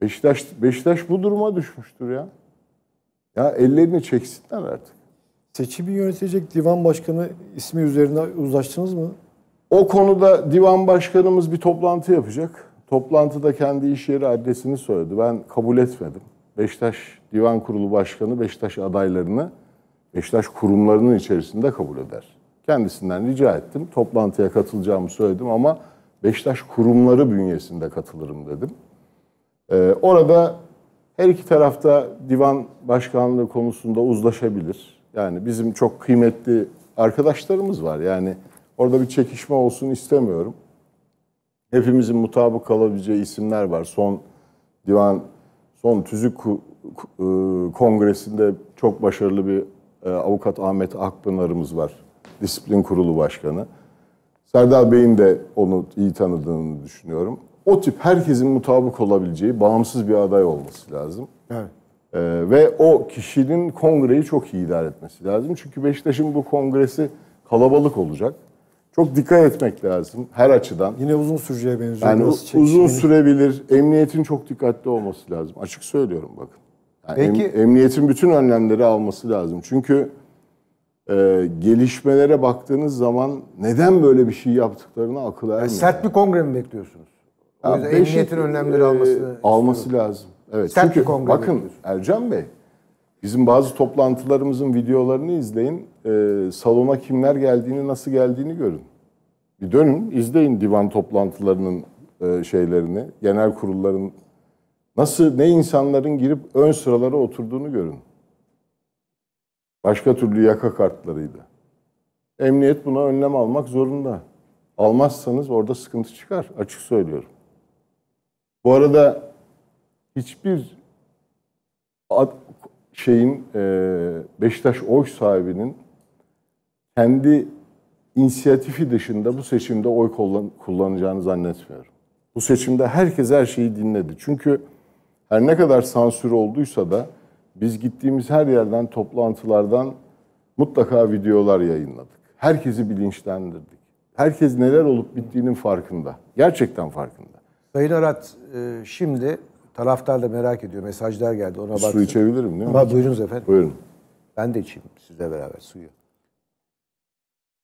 Beşiktaş, Beşiktaş bu duruma düşmüştür ya. Ya ellerini çeksinler artık. Seçimi yönetecek divan başkanı ismi üzerine uzlaştınız mı? O konuda divan başkanımız bir toplantı yapacak. Toplantıda kendi iş yeri adresini söyledi. Ben kabul etmedim. Beşiktaş Divan Kurulu Başkanı Beşiktaş adaylarını Beşiktaş kurumlarının içerisinde kabul eder. Kendisinden rica ettim. Toplantıya katılacağımı söyledim ama Beşiktaş kurumları bünyesinde katılırım dedim. Ee, orada her iki tarafta divan başkanlığı konusunda uzlaşabilir. Yani bizim çok kıymetli arkadaşlarımız var. Yani orada bir çekişme olsun istemiyorum. Hepimizin mutabık kalabileceği isimler var. Son divan, son tüzük e, kongresinde çok başarılı bir e, avukat Ahmet Akpınar'ımız var. Disiplin Kurulu Başkanı. Serdar Bey'in de onu iyi tanıdığını düşünüyorum o tip herkesin mutabık olabileceği bağımsız bir aday olması lazım. Evet. Ee, ve o kişinin kongreyi çok iyi idare etmesi lazım. Çünkü Beşiktaş'ın bu kongresi kalabalık olacak. Çok dikkat etmek lazım her açıdan. Yine uzun süreceğe benziyor. Yani Nasıl uzun sürebilir. Emniyetin çok dikkatli olması lazım. Açık söylüyorum bakın. Yani Peki, em, emniyetin bütün önlemleri alması lazım. Çünkü e, gelişmelere baktığınız zaman neden böyle bir şey yaptıklarını akıl ermiyor. Sert bir kongre mi bekliyorsunuz? O yüzden emniyetin e, önlemleri almasını alması e, istiyorum. lazım. Evet. Sert Çünkü kongre bakın bekliyorsun. Ercan Bey bizim bazı toplantılarımızın videolarını izleyin. E, salona kimler geldiğini, nasıl geldiğini görün. Bir dönün, izleyin divan toplantılarının e, şeylerini, genel kurulların nasıl ne insanların girip ön sıralara oturduğunu görün. Başka türlü yaka kartlarıydı. Emniyet buna önlem almak zorunda. Almazsanız orada sıkıntı çıkar. Açık söylüyorum. Bu arada hiçbir şeyin e, Beşiktaş oy sahibinin kendi inisiyatifi dışında bu seçimde oy kullanacağını zannetmiyorum. Bu seçimde herkes her şeyi dinledi. Çünkü her ne kadar sansür olduysa da biz gittiğimiz her yerden toplantılardan mutlaka videolar yayınladık. Herkesi bilinçlendirdik. Herkes neler olup bittiğinin farkında. Gerçekten farkında. Sayın Arat e, şimdi taraftar da merak ediyor. Mesajlar geldi ona bak. Su içebilirim değil mi? Ama buyurunuz efendim. Buyurun. Ben de içeyim sizle beraber suyu.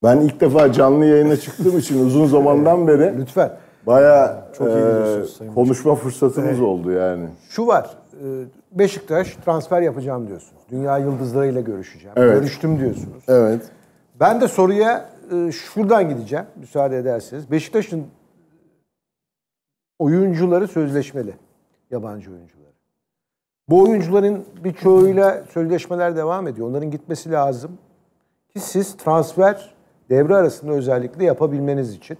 Ben ilk defa canlı yayına çıktığım için uzun zamandan beri Lütfen. baya e, konuşma fırsatımız Evet. oldu yani. Şu var. E, Beşiktaş transfer yapacağım diyorsunuz. Dünya yıldızlarıyla görüşeceğim. Evet. Görüştüm diyorsunuz. Evet. Ben de soruya e, şuradan gideceğim müsaade ederseniz. Beşiktaş'ın oyuncuları sözleşmeli. Yabancı oyuncuları. Bu oyuncuların birçoğuyla sözleşmeler devam ediyor. Onların gitmesi lazım. Ki siz transfer devre arasında özellikle yapabilmeniz için.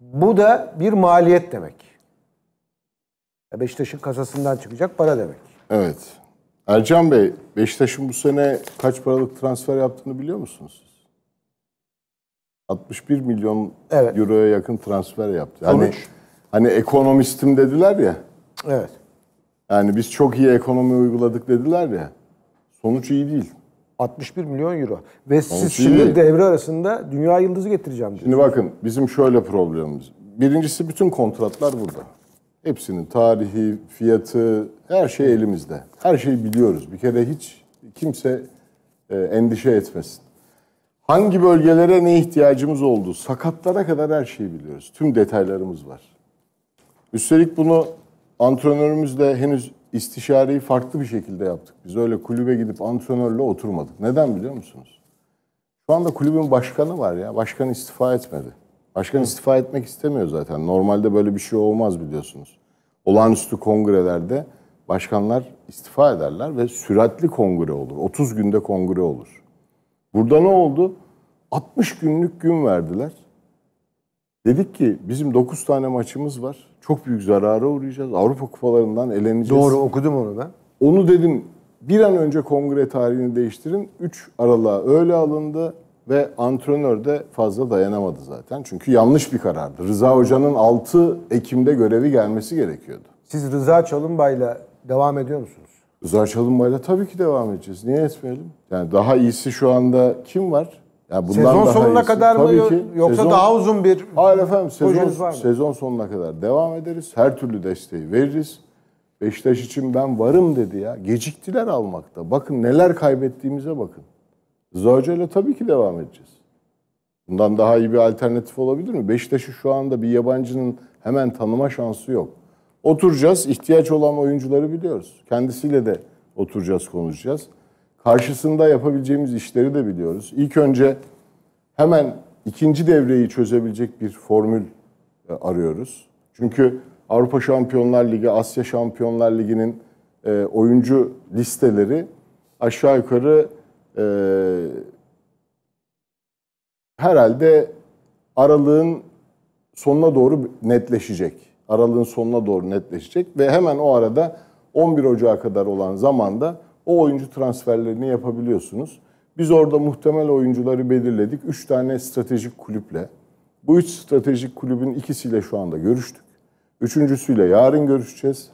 Bu da bir maliyet demek. Beşiktaş'ın kasasından çıkacak para demek. Evet. Ercan Bey, Beşiktaş'ın bu sene kaç paralık transfer yaptığını biliyor musunuz? 61 milyon evet. euroya yakın transfer yaptı. Yani Sonuç. Hani ekonomistim dediler ya. Evet. Yani biz çok iyi ekonomi uyguladık dediler ya. Sonuç iyi değil. 61 milyon euro. Ve sonuç siz şimdi değil. devre arasında dünya yıldızı getireceğim diyorsunuz. Şimdi bakın bizim şöyle problemimiz. Birincisi bütün kontratlar burada. Hepsinin tarihi, fiyatı, her şey elimizde. Her şeyi biliyoruz. Bir kere hiç kimse e, endişe etmesin. Hangi bölgelere ne ihtiyacımız olduğu, sakatlara kadar her şeyi biliyoruz. Tüm detaylarımız var. Üstelik bunu antrenörümüzle henüz istişareyi farklı bir şekilde yaptık. Biz öyle kulübe gidip antrenörle oturmadık. Neden biliyor musunuz? Şu anda kulübün başkanı var ya. Başkan istifa etmedi. Başkan istifa etmek istemiyor zaten. Normalde böyle bir şey olmaz biliyorsunuz. Olağanüstü kongrelerde başkanlar istifa ederler ve süratli kongre olur. 30 günde kongre olur. Burada ne oldu? 60 günlük gün verdiler. Dedik ki bizim 9 tane maçımız var. Çok büyük zarara uğrayacağız. Avrupa kupalarından eleneceğiz. Doğru okudum onu ben. Onu dedim bir an önce kongre tarihini değiştirin. 3 aralığa öyle alındı ve antrenör de fazla dayanamadı zaten. Çünkü yanlış bir karardı. Rıza Hoca'nın 6 Ekim'de görevi gelmesi gerekiyordu. Siz Rıza Çalınbay'la devam ediyor musunuz? Rıza Çalınbay'la tabii ki devam edeceğiz. Niye etmeyelim? Yani daha iyisi şu anda kim var? Ya bundan sezon daha sonuna iyisi. kadar Tabii mı ki, yoksa sezon, daha uzun bir Hayır efendim sezon, sezon sonuna kadar devam ederiz. Her türlü desteği veririz. Beşiktaş için ben varım dedi ya. Geciktiler almakta. Bakın neler kaybettiğimize bakın. Rıza Hoca tabii ki devam edeceğiz. Bundan daha iyi bir alternatif olabilir mi? Beşiktaş'ı şu anda bir yabancının hemen tanıma şansı yok. Oturacağız, ihtiyaç olan oyuncuları biliyoruz. Kendisiyle de oturacağız, konuşacağız karşısında yapabileceğimiz işleri de biliyoruz. İlk önce hemen ikinci devreyi çözebilecek bir formül e, arıyoruz. Çünkü Avrupa Şampiyonlar Ligi, Asya Şampiyonlar Ligi'nin e, oyuncu listeleri aşağı yukarı e, herhalde aralığın sonuna doğru netleşecek. Aralığın sonuna doğru netleşecek ve hemen o arada 11 Ocağı kadar olan zamanda o oyuncu transferlerini yapabiliyorsunuz. Biz orada muhtemel oyuncuları belirledik. Üç tane stratejik kulüple. Bu üç stratejik kulübün ikisiyle şu anda görüştük. Üçüncüsüyle yarın görüşeceğiz.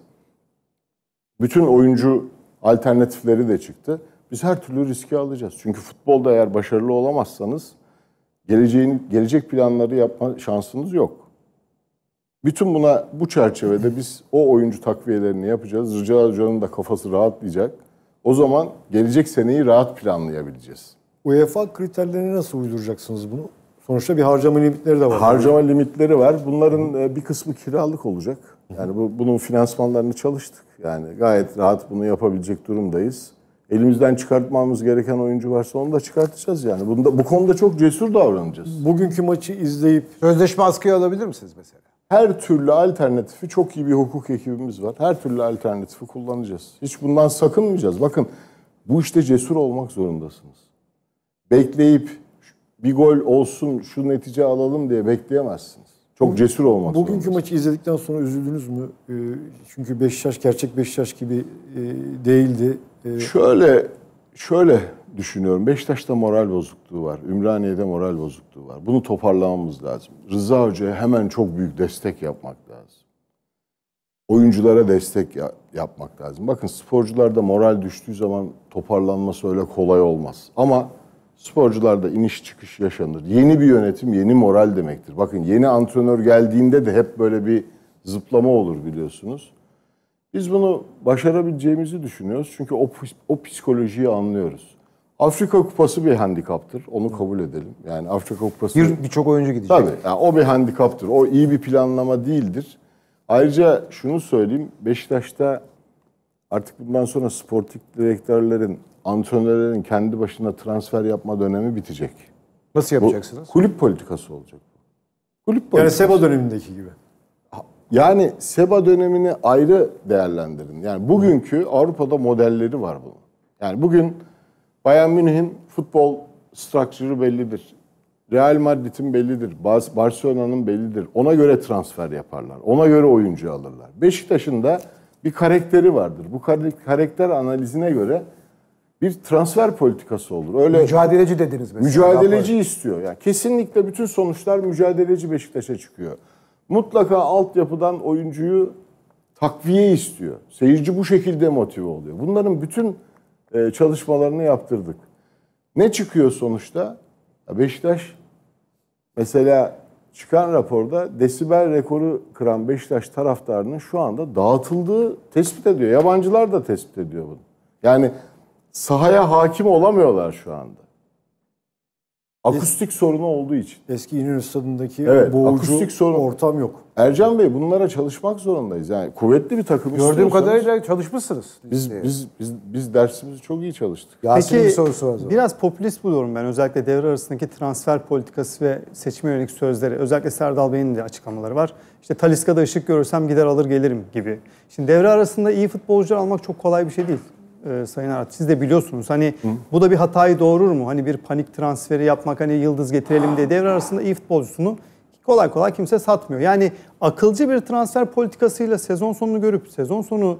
Bütün oyuncu alternatifleri de çıktı. Biz her türlü riski alacağız. Çünkü futbolda eğer başarılı olamazsanız geleceğin gelecek planları yapma şansınız yok. Bütün buna bu çerçevede biz o oyuncu takviyelerini yapacağız. Rıca Hoca'nın da kafası rahatlayacak. O zaman gelecek seneyi rahat planlayabileceğiz. UEFA kriterlerini nasıl uyduracaksınız bunu? Sonuçta bir harcama limitleri de var. Harcama yani. limitleri var. Bunların e, bir kısmı kiralık olacak. Yani bu, bunun finansmanlarını çalıştık. Yani gayet rahat bunu yapabilecek durumdayız. Elimizden çıkartmamız gereken oyuncu varsa onu da çıkartacağız yani. Bunda, bu konuda çok cesur davranacağız. Bugünkü maçı izleyip... Sözleşme askıya alabilir misiniz mesela? her türlü alternatifi çok iyi bir hukuk ekibimiz var. Her türlü alternatifi kullanacağız. Hiç bundan sakınmayacağız. Bakın bu işte cesur olmak zorundasınız. Bekleyip bir gol olsun şu netice alalım diye bekleyemezsiniz. Çok Bugün, cesur olmak Bugünkü zorundasınız. maçı izledikten sonra üzüldünüz mü? Ee, çünkü Beşiktaş gerçek Beşiktaş gibi e, değildi. Ee, şöyle şöyle düşünüyorum. Beşiktaş'ta moral bozukluğu var. Ümraniye'de moral bozukluğu var. Bunu toparlamamız lazım. Rıza Hoca'ya hemen çok büyük destek yapmak lazım. Oyunculara destek yapmak lazım. Bakın sporcularda moral düştüğü zaman toparlanması öyle kolay olmaz. Ama sporcularda iniş çıkış yaşanır. Yeni bir yönetim yeni moral demektir. Bakın yeni antrenör geldiğinde de hep böyle bir zıplama olur biliyorsunuz. Biz bunu başarabileceğimizi düşünüyoruz. Çünkü o, o psikolojiyi anlıyoruz. Afrika Kupası bir handikaptır. Onu kabul edelim. Yani Afrika Kupası... Bir Birçok oyuncu gidecek. Tabii. Yani o bir handikaptır. O iyi bir planlama değildir. Ayrıca şunu söyleyeyim. Beşiktaş'ta artık bundan sonra sportif direktörlerin, antrenörlerin kendi başına transfer yapma dönemi bitecek. Nasıl yapacaksınız? Bu, kulüp politikası olacak. bu. Kulüp politikası. Yani Seba dönemindeki gibi. Yani Seba dönemini ayrı değerlendirin. Yani bugünkü Avrupa'da modelleri var bunun. Yani bugün Bayern Münih'in futbol struktürü bellidir. Real Madrid'in bellidir. Barcelona'nın bellidir. Ona göre transfer yaparlar. Ona göre oyuncu alırlar. Beşiktaş'ın da bir karakteri vardır. Bu karakter analizine göre bir transfer politikası olur. Öyle mücadeleci dediniz mesela. Mücadeleci istiyor. Yani kesinlikle bütün sonuçlar mücadeleci Beşiktaş'a çıkıyor. Mutlaka altyapıdan oyuncuyu takviye istiyor. Seyirci bu şekilde motive oluyor. Bunların bütün e, çalışmalarını yaptırdık. Ne çıkıyor sonuçta? Beşiktaş mesela çıkan raporda desibel rekoru kıran Beşiktaş taraftarının şu anda dağıtıldığı tespit ediyor. Yabancılar da tespit ediyor bunu. Yani sahaya hakim olamıyorlar şu anda. Akustik sorunu olduğu için. Eski İnönü Stadı'ndaki evet, boğucu akustik sorun. ortam yok. Ercan Bey bunlara çalışmak zorundayız. Yani kuvvetli bir takım Gördüğüm kadarıyla çalışmışsınız. Biz, evet. biz, biz, biz dersimizi çok iyi çalıştık. Yasin'in Peki, sorusu var. Zaten. Biraz popülist buluyorum ben. Özellikle devre arasındaki transfer politikası ve seçime yönelik sözleri. Özellikle Serdal Bey'in de açıklamaları var. İşte Taliska'da ışık görürsem gider alır gelirim gibi. Şimdi devre arasında iyi futbolcular almak çok kolay bir şey değil e, Sayın Arat. Siz de biliyorsunuz hani Hı. bu da bir hatayı doğurur mu? Hani bir panik transferi yapmak hani yıldız getirelim diye devre arasında iyi futbolcusunu kolay kolay kimse satmıyor. Yani akılcı bir transfer politikasıyla sezon sonunu görüp sezon sonu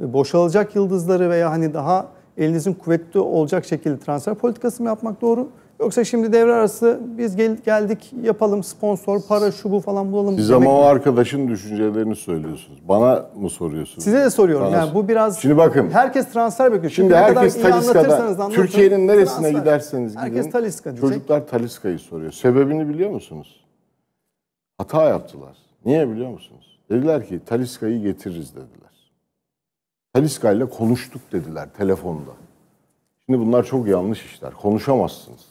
e, boşalacak yıldızları veya hani daha elinizin kuvvetli olacak şekilde transfer politikası mı yapmak doğru? Yoksa şimdi devre arası biz gel, geldik yapalım sponsor, para şu bu falan bulalım. Siz ama o arkadaşın düşüncelerini söylüyorsunuz. Bana mı soruyorsunuz? Size de soruyorum. Bana yani bu biraz Şimdi bakın. Herkes transfer bekliyor. Şimdi, şimdi herkes kadar Taliska'da Türkiye'nin neresine transfer. giderseniz gidin. Herkes Taliska diyecek. Çocuklar Taliska'yı soruyor. Sebebini biliyor musunuz? Hata yaptılar. Niye biliyor musunuz? Dediler ki Taliska'yı getiririz dediler. Taliska ile konuştuk dediler telefonda. Şimdi bunlar çok yanlış işler. Konuşamazsınız.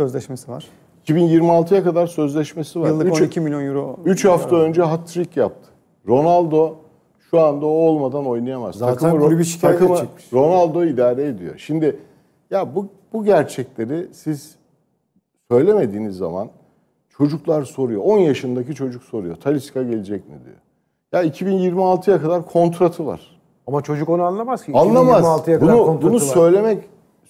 Sözleşmesi var. 2026'ya kadar sözleşmesi var. Yıllık 12 milyon euro. 3 hafta euro. önce hat-trick yaptı. Ronaldo şu anda o olmadan oynayamaz. Zaten takımı, kulübü şikayet takımı, edecekmiş. Ronaldo idare ediyor. Şimdi ya bu, bu gerçekleri siz söylemediğiniz zaman çocuklar soruyor. 10 yaşındaki çocuk soruyor. Taliska gelecek mi diyor. Ya 2026'ya kadar kontratı var. Ama çocuk onu anlamaz ki. Anlamaz. Bunu, kadar bunu var. Bunu söylemek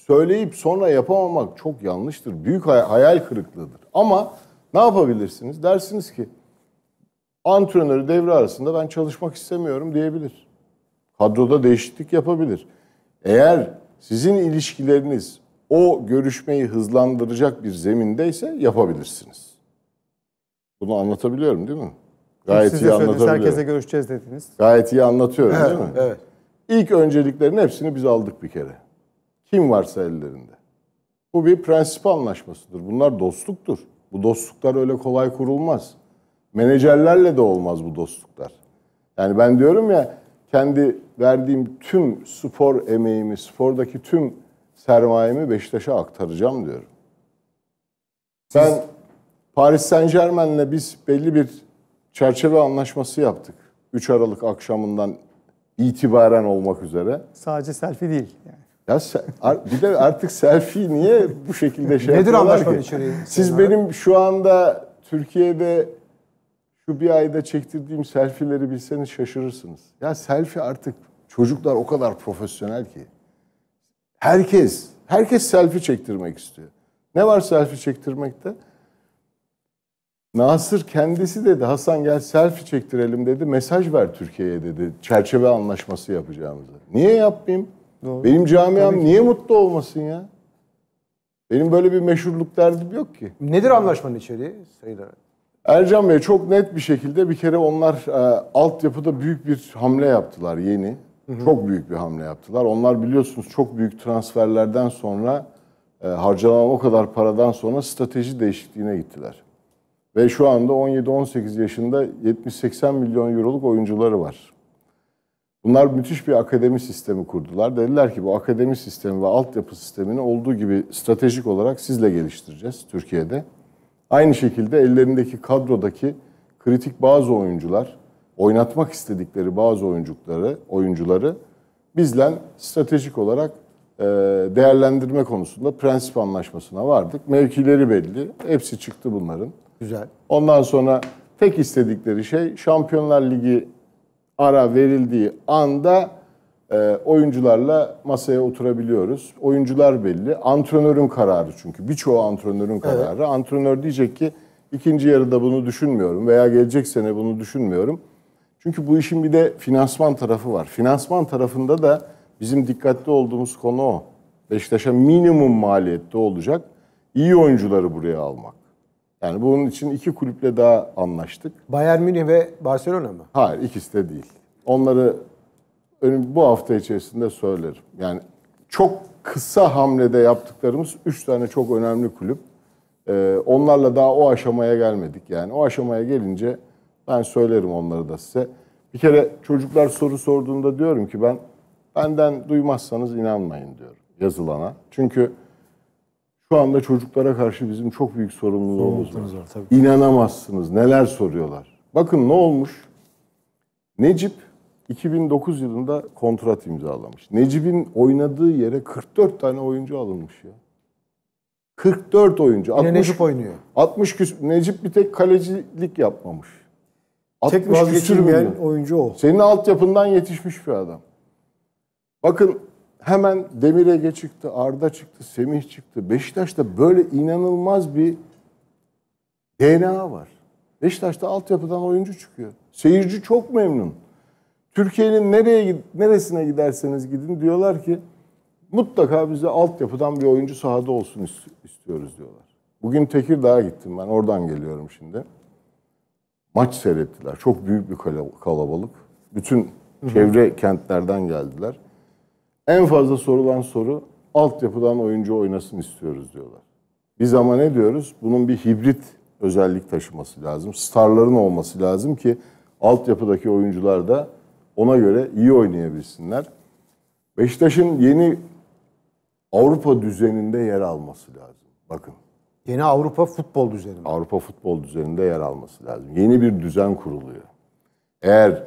söyleyip sonra yapamamak çok yanlıştır. Büyük hayal kırıklığıdır. Ama ne yapabilirsiniz? Dersiniz ki antrenörü devre arasında ben çalışmak istemiyorum diyebilir. Kadroda değişiklik yapabilir. Eğer sizin ilişkileriniz o görüşmeyi hızlandıracak bir zemindeyse yapabilirsiniz. Bunu anlatabiliyorum değil mi? Gayet Siz iyi anlatabiliyorum. Herkese görüşeceğiz dediniz. Gayet iyi anlatıyorum evet, değil mi? Evet. İlk önceliklerin hepsini biz aldık bir kere kim varsa ellerinde. Bu bir prensip anlaşmasıdır. Bunlar dostluktur. Bu dostluklar öyle kolay kurulmaz. Menajerlerle de olmaz bu dostluklar. Yani ben diyorum ya kendi verdiğim tüm spor emeğimi, spordaki tüm sermayemi Beşiktaş'a aktaracağım diyorum. Siz... Ben Paris Saint Germain'le biz belli bir çerçeve anlaşması yaptık. 3 Aralık akşamından itibaren olmak üzere. Sadece selfie değil. Yani. Ya bir de artık selfie niye bu şekilde şey Nedir anlaşmanın içeriği? Siz benim şu anda Türkiye'de şu bir ayda çektirdiğim selfie'leri bilseniz şaşırırsınız. Ya selfie artık çocuklar o kadar profesyonel ki. Herkes, herkes selfie çektirmek istiyor. Ne var selfie çektirmekte? Nasır kendisi dedi Hasan gel selfie çektirelim dedi. Mesaj ver Türkiye'ye dedi. Çerçeve anlaşması yapacağımızı. Niye yapmayayım? Doğru. Benim camiam niye mutlu olmasın ya? Benim böyle bir meşhurluk derdim yok ki. Nedir anlaşmanın içeriği Sayın Ercan Bey çok net bir şekilde bir kere onlar e, altyapıda büyük bir hamle yaptılar yeni. Hı hı. Çok büyük bir hamle yaptılar. Onlar biliyorsunuz çok büyük transferlerden sonra e, harcanan o kadar paradan sonra strateji değişikliğine gittiler. Ve şu anda 17-18 yaşında 70-80 milyon euroluk oyuncuları var. Bunlar müthiş bir akademi sistemi kurdular. Dediler ki bu akademi sistemi ve altyapı sistemini olduğu gibi stratejik olarak sizle geliştireceğiz Türkiye'de. Aynı şekilde ellerindeki kadrodaki kritik bazı oyuncular, oynatmak istedikleri bazı oyuncuları, oyuncuları bizden stratejik olarak e, değerlendirme konusunda prensip anlaşmasına vardık. Mevkileri belli. Hepsi çıktı bunların. Güzel. Ondan sonra tek istedikleri şey Şampiyonlar Ligi ara verildiği anda e, oyuncularla masaya oturabiliyoruz. Oyuncular belli. Antrenörün kararı çünkü. Birçoğu antrenörün kararı. Evet. Antrenör diyecek ki ikinci yarıda bunu düşünmüyorum veya gelecek sene bunu düşünmüyorum. Çünkü bu işin bir de finansman tarafı var. Finansman tarafında da bizim dikkatli olduğumuz konu o. Beşiktaş'a minimum maliyette olacak iyi oyuncuları buraya almak. Yani bunun için iki kulüple daha anlaştık. Bayern Münih ve Barcelona mı? Hayır ikisi de değil. Onları bu hafta içerisinde söylerim. Yani çok kısa hamlede yaptıklarımız üç tane çok önemli kulüp. Ee, onlarla daha o aşamaya gelmedik yani. O aşamaya gelince ben söylerim onları da size. Bir kere çocuklar soru sorduğunda diyorum ki ben benden duymazsanız inanmayın diyorum yazılana. Çünkü şu anda çocuklara karşı bizim çok büyük sorumluluğumuz var. var tabii. İnanamazsınız neler soruyorlar. Bakın ne olmuş? Necip 2009 yılında kontrat imzalamış. Necip'in oynadığı yere 44 tane oyuncu alınmış ya. 44 oyuncu. Yine 60, Necip oynuyor. 60 küs Necip bir tek kalecilik yapmamış. Tek vazgeçilmeyen oyuncu o. Senin altyapından yetişmiş bir adam. Bakın hemen Demir Ege çıktı, Arda çıktı, Semih çıktı. Beşiktaş'ta böyle inanılmaz bir DNA var. Beşiktaş'ta altyapıdan oyuncu çıkıyor. Seyirci çok memnun. Türkiye'nin nereye neresine giderseniz gidin diyorlar ki mutlaka bize altyapıdan bir oyuncu sahada olsun istiyoruz diyorlar. Bugün Tekirdağ'a gittim ben. Oradan geliyorum şimdi. Maç seyrettiler. Çok büyük bir kalabalık. Bütün çevre kentlerden geldiler. En fazla sorulan soru altyapıdan oyuncu oynasın istiyoruz diyorlar. Biz ama ne diyoruz? Bunun bir hibrit özellik taşıması lazım. Starların olması lazım ki altyapıdaki oyuncular da ona göre iyi oynayabilsinler. Beşiktaş'ın yeni Avrupa düzeninde yer alması lazım. Bakın. Yeni Avrupa futbol düzeni. Avrupa futbol düzeninde yer alması lazım. Yeni bir düzen kuruluyor. Eğer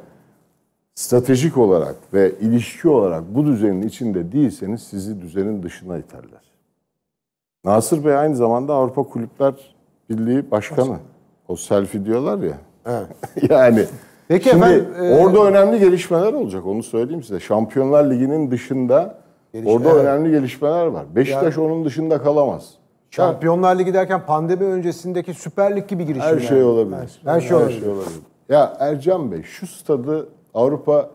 stratejik olarak ve ilişki olarak bu düzenin içinde değilseniz sizi düzenin dışına iterler. Nasır Bey aynı zamanda Avrupa Kulüpler Birliği Başkanı. Başka. O selfie diyorlar ya. Evet. yani Peki şimdi efendim, e... orada önemli gelişmeler olacak onu söyleyeyim size. Şampiyonlar Ligi'nin dışında Gelişme, orada evet. önemli gelişmeler var. Beşiktaş yani, onun dışında kalamaz. Şampiyonlar Ligi derken pandemi öncesindeki süperlik gibi girişimler. Her şey olabilir. Her, şey her şey olabilir. Her şey olabilir. Ya Ercan Bey şu stadı Avrupa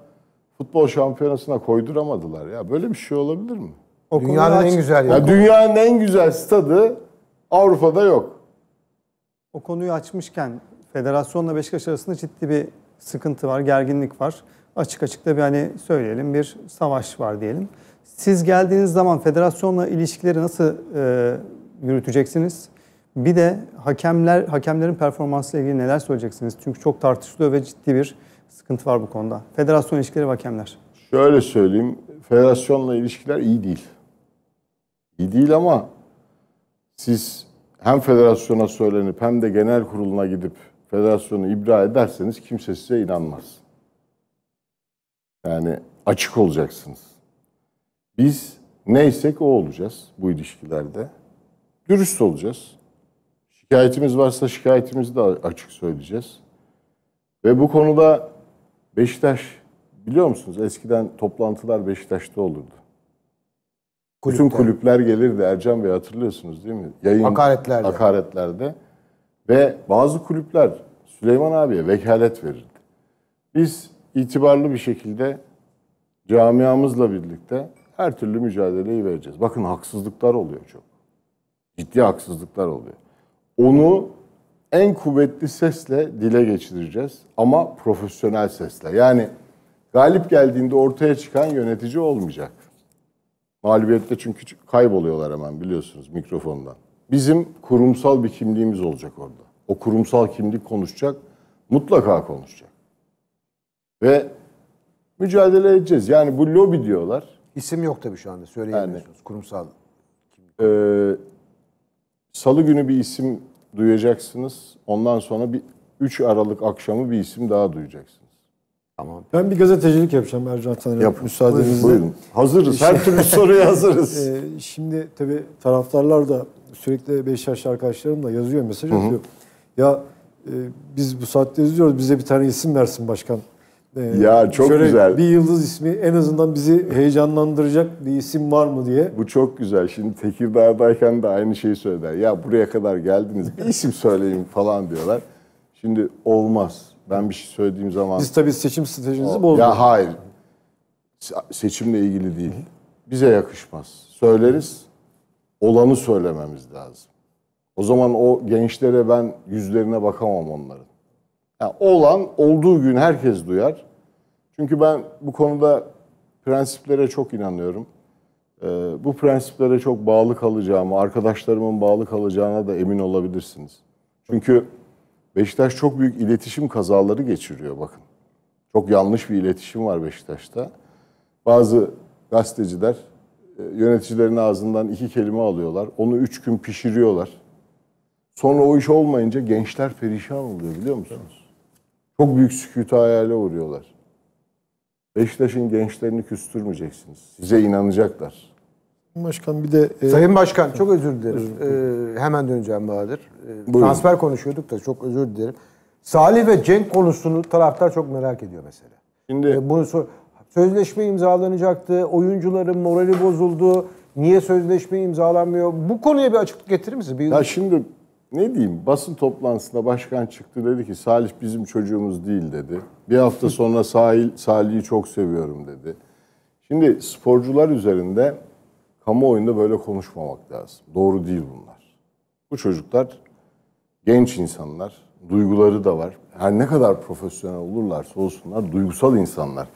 Futbol Şampiyonası'na koyduramadılar ya. Böyle bir şey olabilir mi? O dünyanın en güzel yeri. dünyanın en güzel stadı Avrupa'da yok. O konuyu açmışken federasyonla Beşiktaş arasında ciddi bir sıkıntı var, gerginlik var. Açık açıkta bir hani söyleyelim bir savaş var diyelim. Siz geldiğiniz zaman federasyonla ilişkileri nasıl e, yürüteceksiniz? Bir de hakemler hakemlerin performansı ile ilgili neler söyleyeceksiniz? Çünkü çok tartışılıyor ve ciddi bir sıkıntı var bu konuda. Federasyon ilişkileri ve hakemler. Şöyle söyleyeyim. Federasyonla ilişkiler iyi değil. İyi değil ama siz hem federasyona söylenip hem de genel kuruluna gidip federasyonu ibra ederseniz kimse size inanmaz. Yani açık olacaksınız. Biz neysek o olacağız bu ilişkilerde. Dürüst olacağız. Şikayetimiz varsa şikayetimizi de açık söyleyeceğiz. Ve bu konuda Beşiktaş biliyor musunuz eskiden toplantılar Beşiktaş'ta olurdu. Kulüpte. Bütün kulüpler gelirdi Ercan Bey hatırlıyorsunuz değil mi? Yayın, hakaretlerde. Hakaretlerde. Ve bazı kulüpler Süleyman abiye vekalet verirdi. Biz itibarlı bir şekilde camiamızla birlikte her türlü mücadeleyi vereceğiz. Bakın haksızlıklar oluyor çok. Ciddi haksızlıklar oluyor. Onu en kuvvetli sesle dile geçireceğiz ama profesyonel sesle. Yani galip geldiğinde ortaya çıkan yönetici olmayacak. Mağlubiyette çünkü kayboluyorlar hemen biliyorsunuz mikrofondan. Bizim kurumsal bir kimliğimiz olacak orada. O kurumsal kimlik konuşacak, mutlaka konuşacak. Ve mücadele edeceğiz. Yani bu lobi diyorlar. İsim yok tabii şu anda söyleyemiyorsunuz. Yani, kurumsal. Ee, Salı günü bir isim duyacaksınız. Ondan sonra bir 3 Aralık akşamı bir isim daha duyacaksınız. Tamam. Ben bir gazetecilik yapacağım Ercan Taner. Yapın. Müsaadenizle. Buyurun, Hazırız. Her türlü soruya hazırız. ee, şimdi tabii taraftarlar da sürekli Beşiktaş arkadaşlarım da yazıyor mesaj atıyor. Ya e, biz bu saatte izliyoruz. Bize bir tane isim versin başkan ee, ya çok şöyle güzel. Bir yıldız ismi en azından bizi heyecanlandıracak bir isim var mı diye. Bu çok güzel. Şimdi Tekirdağ'dayken de aynı şeyi söyler. Ya buraya kadar geldiniz bir isim söyleyin falan diyorlar. Şimdi olmaz. Ben bir şey söylediğim zaman... Biz tabii seçim stratejinizi bozduk. Ya hayır. Seçimle ilgili değil. Bize yakışmaz. Söyleriz. Olanı söylememiz lazım. O zaman o gençlere ben yüzlerine bakamam onların. Yani olan olduğu gün herkes duyar. Çünkü ben bu konuda prensiplere çok inanıyorum. Ee, bu prensiplere çok bağlı kalacağımı, arkadaşlarımın bağlı kalacağına da emin olabilirsiniz. Çünkü Beşiktaş çok büyük iletişim kazaları geçiriyor bakın. Çok yanlış bir iletişim var Beşiktaş'ta. Bazı gazeteciler e, yöneticilerin ağzından iki kelime alıyorlar. Onu üç gün pişiriyorlar. Sonra o iş olmayınca gençler perişan oluyor biliyor musunuz? Çok büyük sükutu hayale uğruyorlar. Beşiktaş'ın gençlerini küstürmeyeceksiniz. Size inanacaklar. Başkan bir de... E... Sayın Başkan çok özür dilerim. Ee, hemen döneceğim Bahadır. Ee, transfer konuşuyorduk da çok özür dilerim. Salih ve Cenk konusunu taraftar çok merak ediyor mesela. Şimdi ee, bunu sor sözleşme imzalanacaktı. Oyuncuların morali bozuldu. Niye sözleşme imzalanmıyor? Bu konuya bir açıklık getirir misiniz? Bir... Ya şimdi ne diyeyim basın toplantısında başkan çıktı dedi ki Salih bizim çocuğumuz değil dedi. Bir hafta sonra Sahil, Salih'i çok seviyorum dedi. Şimdi sporcular üzerinde kamuoyunda böyle konuşmamak lazım. Doğru değil bunlar. Bu çocuklar genç insanlar, duyguları da var. Her ne kadar profesyonel olurlarsa olsunlar duygusal insanlar.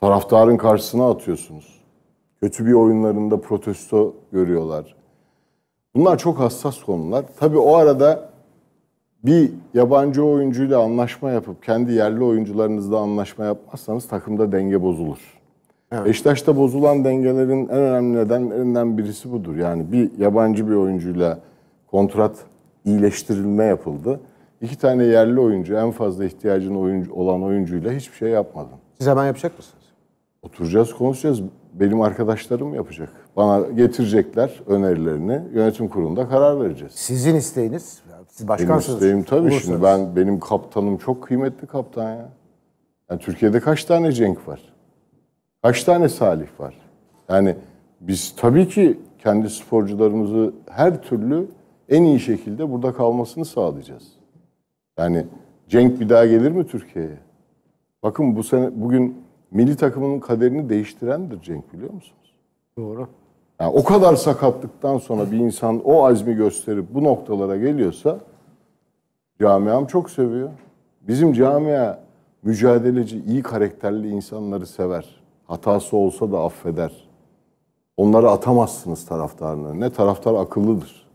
Taraftarın karşısına atıyorsunuz. Kötü bir oyunlarında protesto görüyorlar. Bunlar çok hassas konular. Tabii o arada bir yabancı oyuncuyla anlaşma yapıp kendi yerli oyuncularınızla anlaşma yapmazsanız takımda denge bozulur. Evet. Beşiktaş'ta bozulan dengelerin en önemli nedenlerinden birisi budur. Yani bir yabancı bir oyuncuyla kontrat iyileştirilme yapıldı. İki tane yerli oyuncu en fazla ihtiyacın oyuncu, olan oyuncuyla hiçbir şey yapmadın. Siz hemen yapacak mısınız? Oturacağız konuşacağız. Benim arkadaşlarım yapacak. Bana getirecekler önerilerini. Yönetim kurulunda karar vereceğiz. Sizin isteğiniz? Siz başkansınız. Benim isteğim tabii olursanız. şimdi ben benim kaptanım çok kıymetli kaptan ya. Yani Türkiye'de kaç tane Cenk var? Kaç tane Salih var? Yani biz tabii ki kendi sporcularımızı her türlü en iyi şekilde burada kalmasını sağlayacağız. Yani Cenk bir daha gelir mi Türkiye'ye? Bakın bu sene bugün milli takımının kaderini değiştirendir Cenk biliyor musunuz? Doğru. Yani o kadar sakatlıktan sonra bir insan o azmi gösterip bu noktalara geliyorsa camiam çok seviyor. Bizim camia mücadeleci, iyi karakterli insanları sever. Hatası olsa da affeder. Onları atamazsınız taraftarın Ne Taraftar akıllıdır.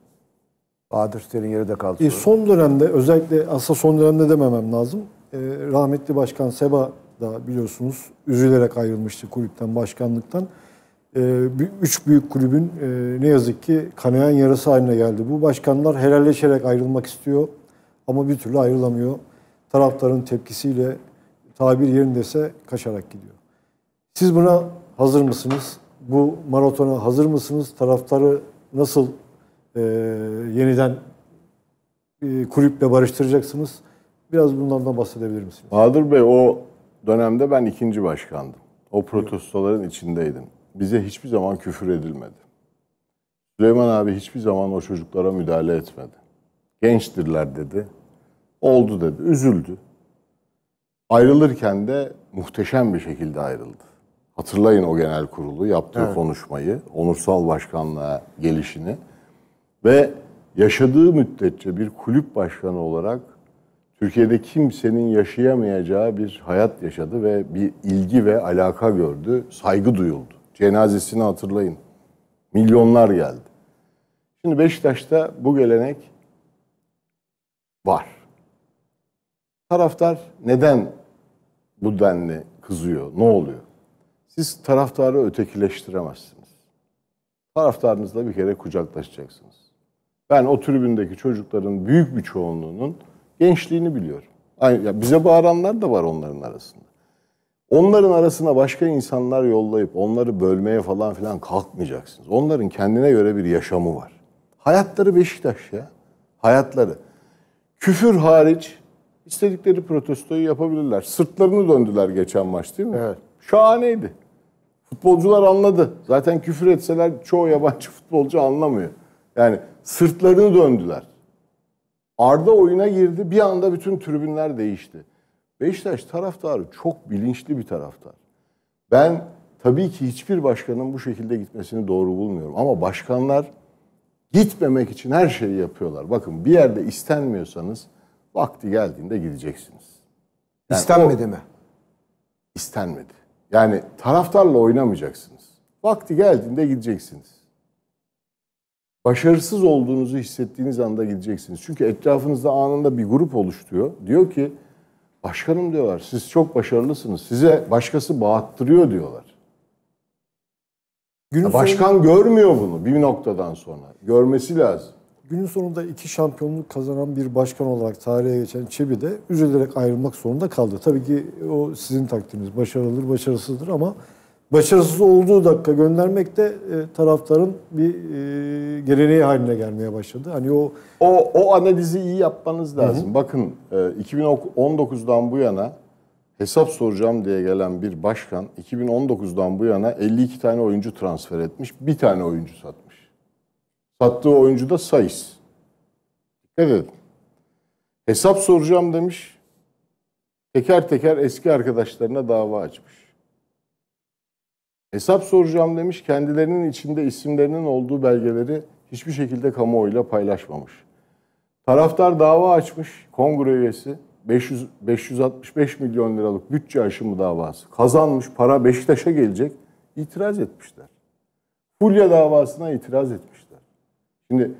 Bahadır yeri de kaldı. E, son dönemde özellikle aslında son dönemde dememem lazım. E, rahmetli Başkan Seba da biliyorsunuz üzülerek ayrılmıştı kulüpten, başkanlıktan. Ee, üç büyük kulübün e, ne yazık ki kanayan yarası haline geldi. Bu başkanlar helalleşerek ayrılmak istiyor ama bir türlü ayrılamıyor. Taraftarın tepkisiyle tabir yerindeyse kaçarak gidiyor. Siz buna hazır mısınız? Bu maratona hazır mısınız? Taraftarı nasıl e, yeniden e, kulüple barıştıracaksınız? Biraz bundan da bahsedebilir misiniz? Bahadır Bey o dönemde ben ikinci başkandım. O protestoların içindeydim bize hiçbir zaman küfür edilmedi. Süleyman abi hiçbir zaman o çocuklara müdahale etmedi. Gençtirler dedi. Oldu dedi. Üzüldü. Ayrılırken de muhteşem bir şekilde ayrıldı. Hatırlayın o genel kurulu yaptığı evet. konuşmayı, onursal başkanlığa gelişini ve yaşadığı müddetçe bir kulüp başkanı olarak Türkiye'de kimsenin yaşayamayacağı bir hayat yaşadı ve bir ilgi ve alaka gördü, saygı duyuldu. Cenazesini hatırlayın. Milyonlar geldi. Şimdi Beşiktaş'ta bu gelenek var. Taraftar neden bu denli kızıyor? Ne oluyor? Siz taraftarı ötekileştiremezsiniz. Taraftarınızla bir kere kucaklaşacaksınız. Ben o tribündeki çocukların büyük bir çoğunluğunun gençliğini biliyorum. Bize bağıranlar da var onların arasında. Onların arasına başka insanlar yollayıp onları bölmeye falan filan kalkmayacaksınız. Onların kendine göre bir yaşamı var. Hayatları Beşiktaş ya. Hayatları. Küfür hariç istedikleri protestoyu yapabilirler. Sırtlarını döndüler geçen maç değil mi? Evet. Şahaneydi. Futbolcular anladı. Zaten küfür etseler çoğu yabancı futbolcu anlamıyor. Yani sırtlarını döndüler. Arda oyuna girdi. Bir anda bütün tribünler değişti. Beşiktaş taraftarı çok bilinçli bir taraftar. Ben tabii ki hiçbir başkanın bu şekilde gitmesini doğru bulmuyorum. Ama başkanlar gitmemek için her şeyi yapıyorlar. Bakın bir yerde istenmiyorsanız vakti geldiğinde gideceksiniz. Yani İstenmedi o, mi? İstenmedi. Yani taraftarla oynamayacaksınız. Vakti geldiğinde gideceksiniz. Başarısız olduğunuzu hissettiğiniz anda gideceksiniz. Çünkü etrafınızda anında bir grup oluştuyor. Diyor ki Başkanım diyorlar siz çok başarılısınız. Size başkası bağıttırıyor diyorlar. Günün ya başkan sonunda, görmüyor bunu bir noktadan sonra. Görmesi lazım. Günün sonunda iki şampiyonluk kazanan bir başkan olarak tarihe geçen Çebi de üzülerek ayrılmak zorunda kaldı. Tabii ki o sizin takdiriniz. Başarılıdır, başarısızdır ama başarısız olduğu dakika göndermek de e, taraftarın bir e, geleneği haline gelmeye başladı. Hani o o o analizi iyi yapmanız lazım. Hı hı. Bakın e, 2019'dan bu yana hesap soracağım diye gelen bir başkan 2019'dan bu yana 52 tane oyuncu transfer etmiş, bir tane oyuncu satmış. Sattığı oyuncu da Sayıs. Dikkat Hesap soracağım demiş. Teker teker eski arkadaşlarına dava açmış. Hesap soracağım demiş, kendilerinin içinde isimlerinin olduğu belgeleri hiçbir şekilde kamuoyuyla paylaşmamış. Taraftar dava açmış, kongre üyesi. 500, 565 milyon liralık bütçe aşımı davası. Kazanmış, para Beşiktaş'a gelecek. İtiraz etmişler. Fulya davasına itiraz etmişler. Şimdi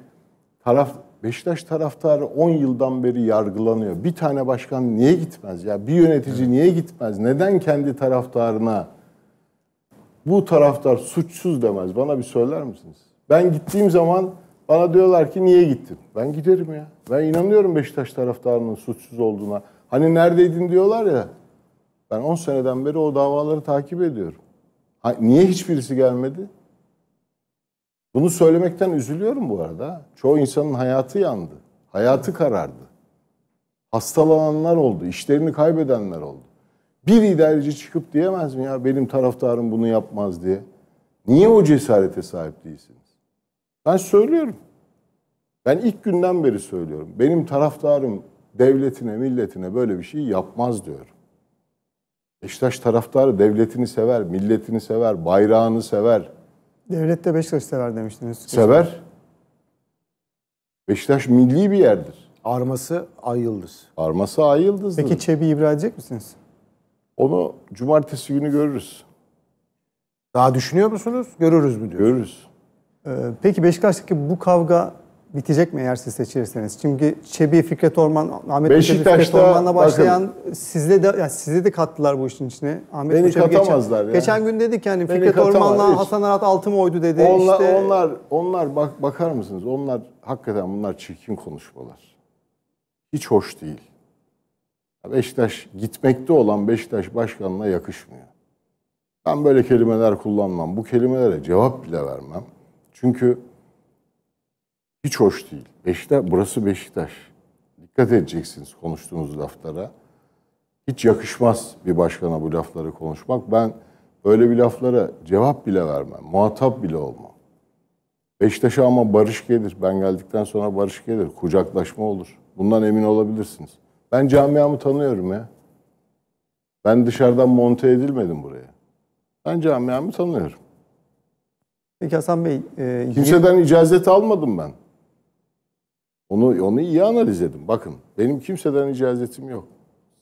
taraf Beşiktaş taraftarı 10 yıldan beri yargılanıyor. Bir tane başkan niye gitmez ya? Bir yönetici niye gitmez? Neden kendi taraftarına bu taraftar suçsuz demez. Bana bir söyler misiniz? Ben gittiğim zaman bana diyorlar ki niye gittin? Ben giderim ya. Ben inanıyorum Beşiktaş taraftarının suçsuz olduğuna. Hani neredeydin diyorlar ya. Ben 10 seneden beri o davaları takip ediyorum. Ha, niye hiçbirisi gelmedi? Bunu söylemekten üzülüyorum bu arada. Çoğu insanın hayatı yandı. Hayatı karardı. Hastalananlar oldu. işlerini kaybedenler oldu bir idareci çıkıp diyemez mi ya benim taraftarım bunu yapmaz diye? Niye o cesarete sahip değilsiniz? Ben söylüyorum. Ben ilk günden beri söylüyorum. Benim taraftarım devletine, milletine böyle bir şey yapmaz diyorum. Beşiktaş taraftarı devletini sever, milletini sever, bayrağını sever. Devlet de Beşiktaş sever demiştiniz. Sever. Beşiktaş milli bir yerdir. Arması ay yıldız. Arması ay yıldızdır. Peki Çebi ibra edecek misiniz? Onu cumartesi günü görürüz. Daha düşünüyor musunuz? Görürüz mü diyorsunuz? Görürüz. Ee, peki Beşiktaş'taki bu kavga bitecek mi eğer siz seçirseniz? Çünkü Çebi, Fikret Orman, Ahmet Beşiktaş'ta, Fikret Orman'la başlayan bakın, sizle de yani sizi de kattılar bu işin içine. Ahmet beni Uçak katamazlar geçen, yani. Geçen gün dedik yani beni Fikret Orman'la hiç. Hasan Arat altı mı oydu dedi. Onlar, işte. onlar, onlar bak, bakar mısınız? Onlar hakikaten bunlar çirkin konuşmalar. Hiç hoş değil. Beşiktaş gitmekte olan Beşiktaş başkanına yakışmıyor. Ben böyle kelimeler kullanmam. Bu kelimelere cevap bile vermem. Çünkü hiç hoş değil. Beşiktaş, burası Beşiktaş. Dikkat edeceksiniz konuştuğunuz laflara. Hiç yakışmaz bir başkana bu lafları konuşmak. Ben böyle bir laflara cevap bile vermem. Muhatap bile olmam. Beşiktaş'a ama barış gelir. Ben geldikten sonra barış gelir. Kucaklaşma olur. Bundan emin olabilirsiniz. Ben camiamı tanıyorum ya. Ben dışarıdan monte edilmedim buraya. Ben camiamı tanıyorum. Peki Hasan Bey... E, Kimseden yeni... icazet almadım ben. Onu, onu iyi analiz edin. Bakın benim kimseden icazetim yok.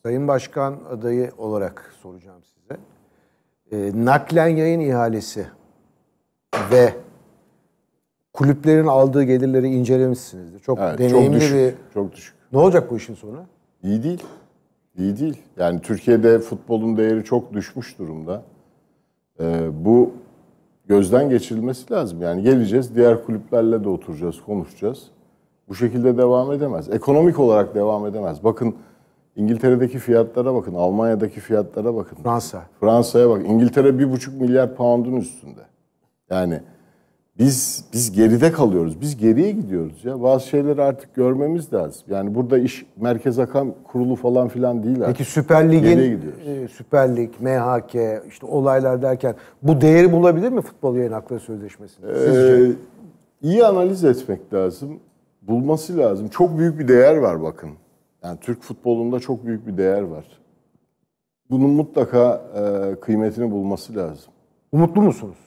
Sayın Başkan adayı olarak soracağım size. E, naklen yayın ihalesi ve kulüplerin aldığı gelirleri incelemişsinizdir. Çok evet, deneyimli çok düşük, bir... Çok düşük. Ne olacak bu işin sonu? İyi değil. İyi değil. Yani Türkiye'de futbolun değeri çok düşmüş durumda. Ee, bu gözden geçirilmesi lazım. Yani geleceğiz, diğer kulüplerle de oturacağız, konuşacağız. Bu şekilde devam edemez. Ekonomik olarak devam edemez. Bakın İngiltere'deki fiyatlara bakın, Almanya'daki fiyatlara bakın. Fransa. Fransa'ya bak. İngiltere bir buçuk milyar pound'un üstünde. Yani biz biz geride kalıyoruz. Biz geriye gidiyoruz ya. Bazı şeyleri artık görmemiz lazım. Yani burada iş Merkez akam Kurulu falan filan değil artık. Peki Süper Lig'in e, Süper Lig, MHK işte olaylar derken bu değeri bulabilir mi futbol yayın hakları sözleşmesini? Ee, iyi analiz etmek lazım. Bulması lazım. Çok büyük bir değer var bakın. Yani Türk futbolunda çok büyük bir değer var. Bunun mutlaka e, kıymetini bulması lazım. Umutlu musunuz?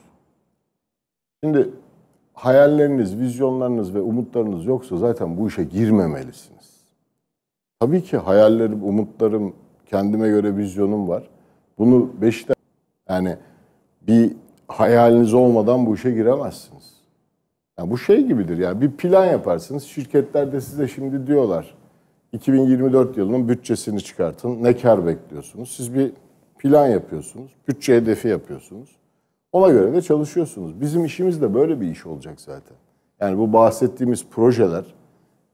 Şimdi hayalleriniz, vizyonlarınız ve umutlarınız yoksa zaten bu işe girmemelisiniz. Tabii ki hayallerim, umutlarım, kendime göre vizyonum var. Bunu beşte yani bir hayaliniz olmadan bu işe giremezsiniz. Yani bu şey gibidir. Yani bir plan yaparsınız. Şirketler de size şimdi diyorlar. 2024 yılının bütçesini çıkartın. Ne kar bekliyorsunuz? Siz bir plan yapıyorsunuz. Bütçe hedefi yapıyorsunuz. Ona göre de çalışıyorsunuz. Bizim işimiz de böyle bir iş olacak zaten. Yani bu bahsettiğimiz projeler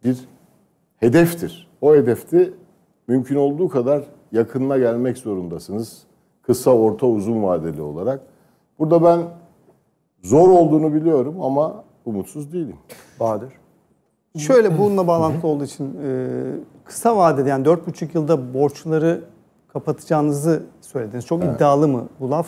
bir hedeftir. O hedefti mümkün olduğu kadar yakınına gelmek zorundasınız. Kısa, orta, uzun vadeli olarak. Burada ben zor olduğunu biliyorum ama umutsuz değilim. Bahadır. Şöyle bununla bağlantılı olduğu için e, kısa vadede yani 4,5 yılda borçları kapatacağınızı söylediniz. Çok evet. iddialı mı bu laf?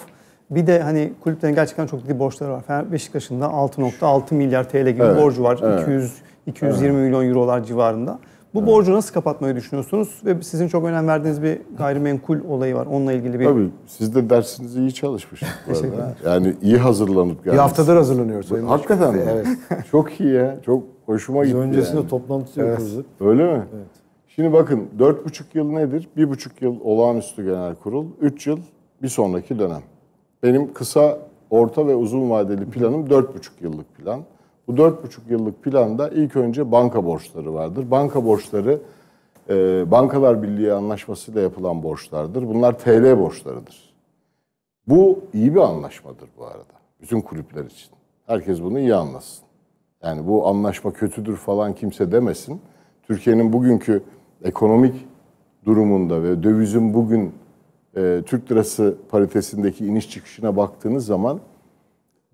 Bir de hani kulüplerin gerçekten çok ciddi borçları var. Fener Beşiktaş'ın da 6.6 milyar TL gibi evet, borcu var. Evet. 200 220 evet. milyon eurolar civarında. Bu evet. borcu nasıl kapatmayı düşünüyorsunuz? Ve sizin çok önem verdiğiniz bir gayrimenkul olayı var. Onunla ilgili bir... Tabii. Siz de dersinizi iyi çalışmışsınız. Yani iyi hazırlanıp geldiniz. Bir haftadır hazırlanıyoruz. Bu, hakikaten mi? Evet. çok iyi ya. Çok hoşuma Biz gitti. Öncesinde yani. toplantı yapıyoruz. Evet. Öyle mi? Evet. Şimdi bakın dört buçuk yıl nedir? Bir buçuk yıl olağanüstü genel kurul. Üç yıl bir sonraki dönem. Benim kısa, orta ve uzun vadeli planım 4,5 yıllık plan. Bu 4,5 yıllık planda ilk önce banka borçları vardır. Banka borçları e, Bankalar Birliği anlaşmasıyla yapılan borçlardır. Bunlar TL borçlarıdır. Bu iyi bir anlaşmadır bu arada. Bütün kulüpler için. Herkes bunu iyi anlasın. Yani bu anlaşma kötüdür falan kimse demesin. Türkiye'nin bugünkü ekonomik durumunda ve dövizin bugün e, Türk lirası paritesindeki iniş çıkışına baktığınız zaman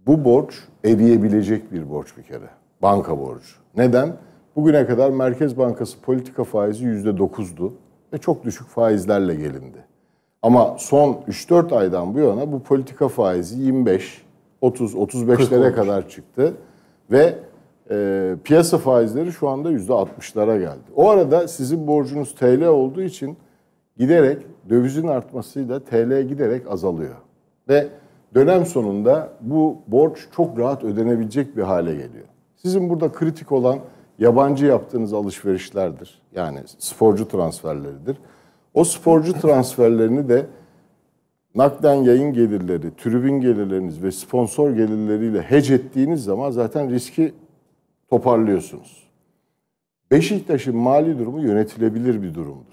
bu borç eriyebilecek bir borç bir kere. Banka borcu. Neden? Bugüne kadar Merkez Bankası politika faizi yüzde dokuzdu ve çok düşük faizlerle gelindi. Ama son 3-4 aydan bu yana bu politika faizi 25, 30, 35'lere kadar çıktı. Ve e, piyasa faizleri şu anda %60'lara geldi. O arada sizin borcunuz TL olduğu için giderek dövizin artmasıyla TL giderek azalıyor. Ve dönem sonunda bu borç çok rahat ödenebilecek bir hale geliyor. Sizin burada kritik olan yabancı yaptığınız alışverişlerdir. Yani sporcu transferleridir. O sporcu transferlerini de nakden yayın gelirleri, tribün gelirleriniz ve sponsor gelirleriyle hece ettiğiniz zaman zaten riski toparlıyorsunuz. Beşiktaş'ın mali durumu yönetilebilir bir durum.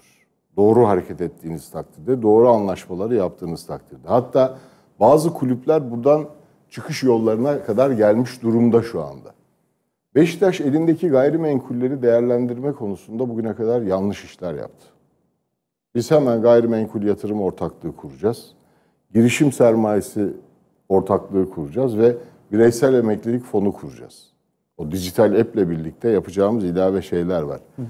Doğru hareket ettiğiniz takdirde, doğru anlaşmaları yaptığınız takdirde. Hatta bazı kulüpler buradan çıkış yollarına kadar gelmiş durumda şu anda. Beşiktaş elindeki gayrimenkulleri değerlendirme konusunda bugüne kadar yanlış işler yaptı. Biz hemen gayrimenkul yatırım ortaklığı kuracağız. Girişim sermayesi ortaklığı kuracağız ve bireysel emeklilik fonu kuracağız. O dijital app'le birlikte yapacağımız ilave şeyler var. Hı hı.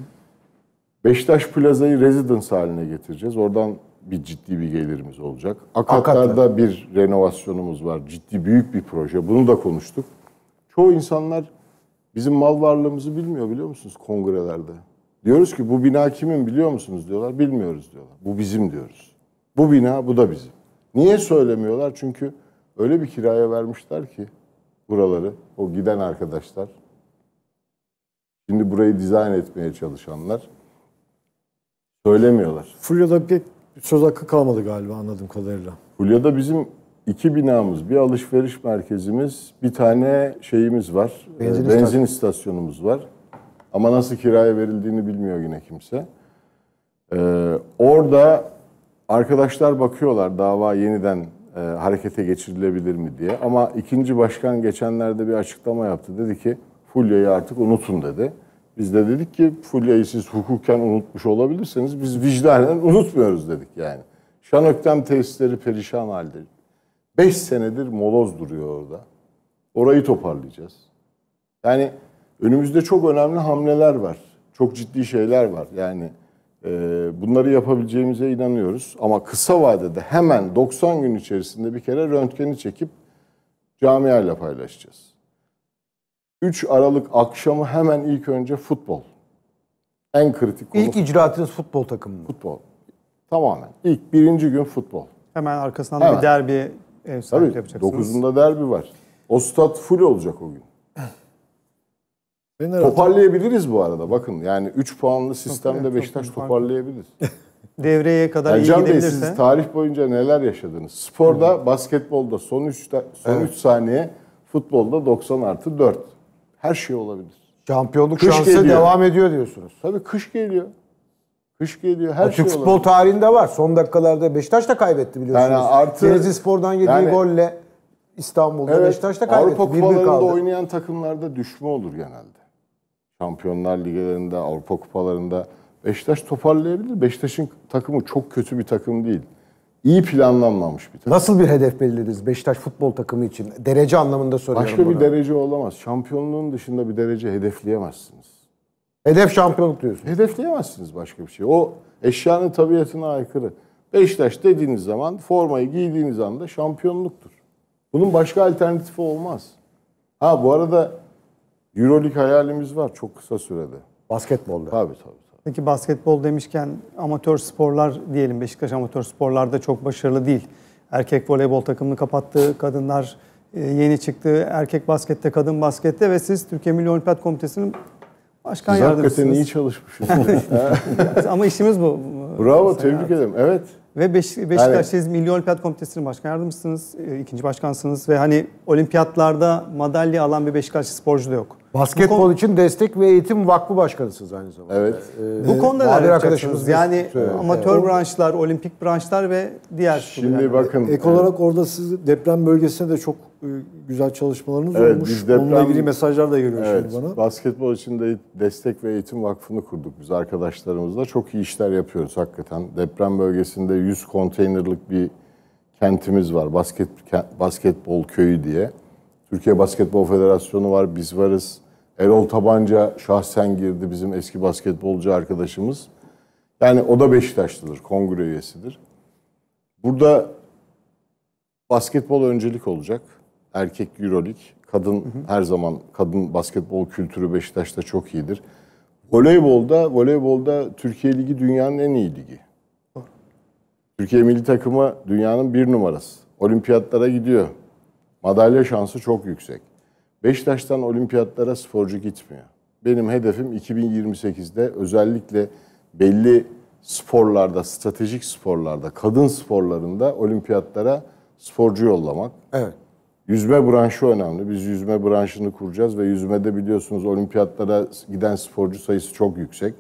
Beşiktaş Plaza'yı residence haline getireceğiz. Oradan bir ciddi bir gelirimiz olacak. Akatlar'da Akatlar. bir renovasyonumuz var. Ciddi büyük bir proje. Bunu da konuştuk. Çoğu insanlar bizim mal varlığımızı bilmiyor biliyor musunuz kongrelerde? Diyoruz ki bu bina kimin biliyor musunuz diyorlar. Bilmiyoruz diyorlar. Bu bizim diyoruz. Bu bina bu da bizim. Niye söylemiyorlar? Çünkü öyle bir kiraya vermişler ki buraları o giden arkadaşlar. Şimdi burayı dizayn etmeye çalışanlar Söylemiyorlar. Fulya'da pek söz hakkı kalmadı galiba anladığım kadarıyla. Fulya'da bizim iki binamız, bir alışveriş merkezimiz, bir tane şeyimiz var. Ee, benzin, benzin istasyonumuz var. Ama nasıl kiraya verildiğini bilmiyor yine kimse. Ee, orada arkadaşlar bakıyorlar dava yeniden e, harekete geçirilebilir mi diye. Ama ikinci başkan geçenlerde bir açıklama yaptı. Dedi ki Fulya'yı artık unutun dedi. Biz de dedik ki Fulya'yı siz hukuken unutmuş olabilirsiniz. Biz vicdanen unutmuyoruz dedik yani. Şanöktem tesisleri perişan halde. Beş senedir moloz duruyor orada. Orayı toparlayacağız. Yani önümüzde çok önemli hamleler var. Çok ciddi şeyler var. Yani e, bunları yapabileceğimize inanıyoruz. Ama kısa vadede hemen 90 gün içerisinde bir kere röntgeni çekip camiayla paylaşacağız. 3 Aralık akşamı hemen ilk önce futbol. En kritik konu. İlk icraatınız futbol takımı mı? Futbol. Tamamen. İlk birinci gün futbol. Hemen arkasından hemen. bir derbi ev sahibi Tabii, yapacaksınız. Dokuzunda derbi var. O stat full olacak o gün. Fener toparlayabiliriz bu arada. Bakın yani 3 puanlı sistemde çok Beşiktaş toparlayabiliriz. Devreye kadar yani Can iyi gidebilirse. Bey siz tarih boyunca neler yaşadınız? Sporda, basketbolda son 3 son evet. Üç saniye, futbolda 90 artı 4. Her şey olabilir. Şampiyonluk kış şansı geliyor. devam ediyor diyorsunuz. Tabii kış geliyor. Kış geliyor. Her Açık şey futbol olabilir. tarihinde var. Son dakikalarda Beşiktaş da kaybetti biliyorsunuz. Yani artı, Denizlispor'dan yediği yani, golle İstanbul'da evet, Beşiktaş da kaybetti. Avrupa kupalarında oynayan takımlarda düşme olur genelde. Şampiyonlar Ligi'lerinde, Avrupa Kupalarında Beşiktaş toparlayabilir. Beşiktaş'ın takımı çok kötü bir takım değil iyi planlanmamış bir takım. Nasıl bir hedef belirlediniz Beşiktaş futbol takımı için? Derece anlamında soruyorum Başka bunu. bir derece olamaz. Şampiyonluğun dışında bir derece hedefleyemezsiniz. Hedef şampiyonluk diyorsun. Hedefleyemezsiniz başka bir şey. O eşyanın tabiatına aykırı. Beşiktaş dediğiniz zaman formayı giydiğiniz anda şampiyonluktur. Bunun başka alternatifi olmaz. Ha bu arada Euroleague hayalimiz var çok kısa sürede. Basketbolda. Tabii tabii. Peki basketbol demişken amatör sporlar diyelim Beşiktaş amatör sporlarda çok başarılı değil. Erkek voleybol takımını kapattı, kadınlar e, yeni çıktı. Erkek baskette, kadın baskette ve siz Türkiye Milli Olimpiyat Komitesi'nin başkan Zaten yardımcısınız. Hakikaten iyi çalışmışsınız Ama işimiz bu. Bravo, tebrik ederim. Evet. Ve Beş Beşiktaş yani, Milli Olimpiyat Komitesi'nin başkan yardımcısınız, e, ikinci başkansınız ve hani olimpiyatlarda madalya alan bir Beşiktaş sporcu da yok. Basketbol konu... için Destek ve Eğitim Vakfı Başkanısınız aynı zamanda. Evet. Ee, bu konuda neler arkadaşımız? Yani şey söyle. amatör evet. branşlar, olimpik branşlar ve diğer Şimdi yani. bakın. Ek e, olarak orada siz deprem bölgesinde de çok e, güzel çalışmalarınız evet, olmuş. deprem, Onunla ilgili mesajlar da geliyor evet, şimdi bana. Basketbol için de Destek ve Eğitim Vakfı'nı kurduk biz arkadaşlarımızla. Çok iyi işler yapıyoruz hakikaten. Deprem bölgesinde 100 konteynerlık bir kentimiz var. Basket basketbol köyü diye. Türkiye Basketbol Federasyonu var, biz varız. Erol Tabanca şahsen girdi bizim eski basketbolcu arkadaşımız. Yani o da Beşiktaşlıdır, kongre üyesidir. Burada basketbol öncelik olacak. Erkek Euroleague, kadın hı hı. her zaman kadın basketbol kültürü Beşiktaş'ta çok iyidir. Voleybolda, voleybolda Türkiye Ligi dünyanın en iyi ligi. Türkiye milli takımı dünyanın bir numarası. Olimpiyatlara gidiyor. Madalya şansı çok yüksek. Beşiktaş'tan olimpiyatlara sporcu gitmiyor. Benim hedefim 2028'de özellikle belli sporlarda, stratejik sporlarda, kadın sporlarında olimpiyatlara sporcu yollamak. Evet. Yüzme branşı önemli. Biz yüzme branşını kuracağız ve yüzmede biliyorsunuz olimpiyatlara giden sporcu sayısı çok yüksek.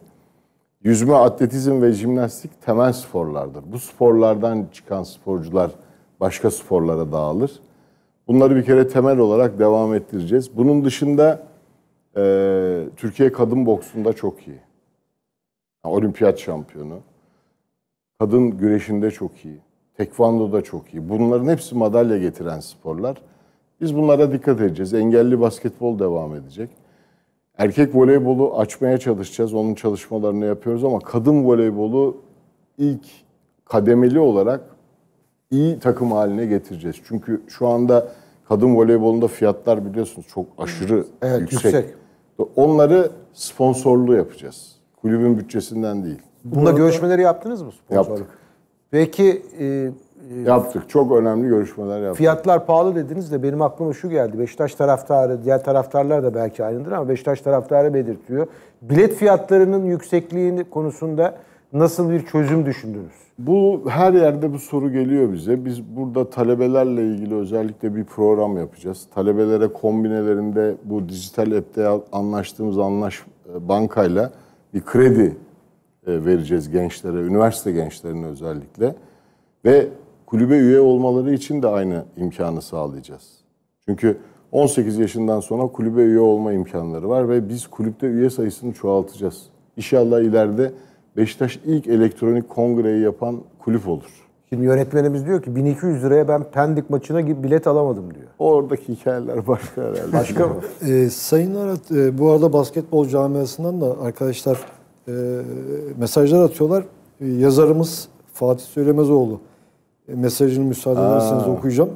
Yüzme, atletizm ve jimnastik temel sporlardır. Bu sporlardan çıkan sporcular başka sporlara dağılır. Bunları bir kere temel olarak devam ettireceğiz. Bunun dışında e, Türkiye kadın boksunda çok iyi. Yani olimpiyat şampiyonu. Kadın güreşinde çok iyi. tekvando da çok iyi. Bunların hepsi madalya getiren sporlar. Biz bunlara dikkat edeceğiz. Engelli basketbol devam edecek. Erkek voleybolu açmaya çalışacağız. Onun çalışmalarını yapıyoruz ama kadın voleybolu ilk kademeli olarak iyi takım haline getireceğiz. Çünkü şu anda kadın voleybolunda fiyatlar biliyorsunuz çok aşırı evet, yüksek. yüksek. Onları sponsorlu yapacağız. Kulübün bütçesinden değil. Bunda Bunu görüşmeleri yaptınız mı sponsorluk? Yaptık. Peki e, e, Yaptık. Çok önemli görüşmeler yaptık. Fiyatlar pahalı dediniz de benim aklıma şu geldi. Beşiktaş taraftarı, diğer taraftarlar da belki aynıdır ama Beşiktaş taraftarı belirtiyor. Bilet fiyatlarının yüksekliğini konusunda nasıl bir çözüm düşündünüz? Bu her yerde bu soru geliyor bize. Biz burada talebelerle ilgili özellikle bir program yapacağız. Talebelere kombinelerinde bu dijital app'te anlaştığımız anlaş e, bankayla bir kredi e, vereceğiz gençlere, üniversite gençlerine özellikle. Ve kulübe üye olmaları için de aynı imkanı sağlayacağız. Çünkü 18 yaşından sonra kulübe üye olma imkanları var ve biz kulüpte üye sayısını çoğaltacağız. İnşallah ileride Beşiktaş ilk elektronik kongreyi yapan kulüp olur. Şimdi yönetmenimiz diyor ki 1200 liraya ben Pendik maçına bilet alamadım diyor. Oradaki hikayeler başka herhalde. Başka mı? E, Sayın Arat, e, bu arada basketbol camiasından da arkadaşlar e, mesajlar atıyorlar. E, yazarımız Fatih Söylemezoğlu e, mesajını müsaade ederseniz okuyacağım.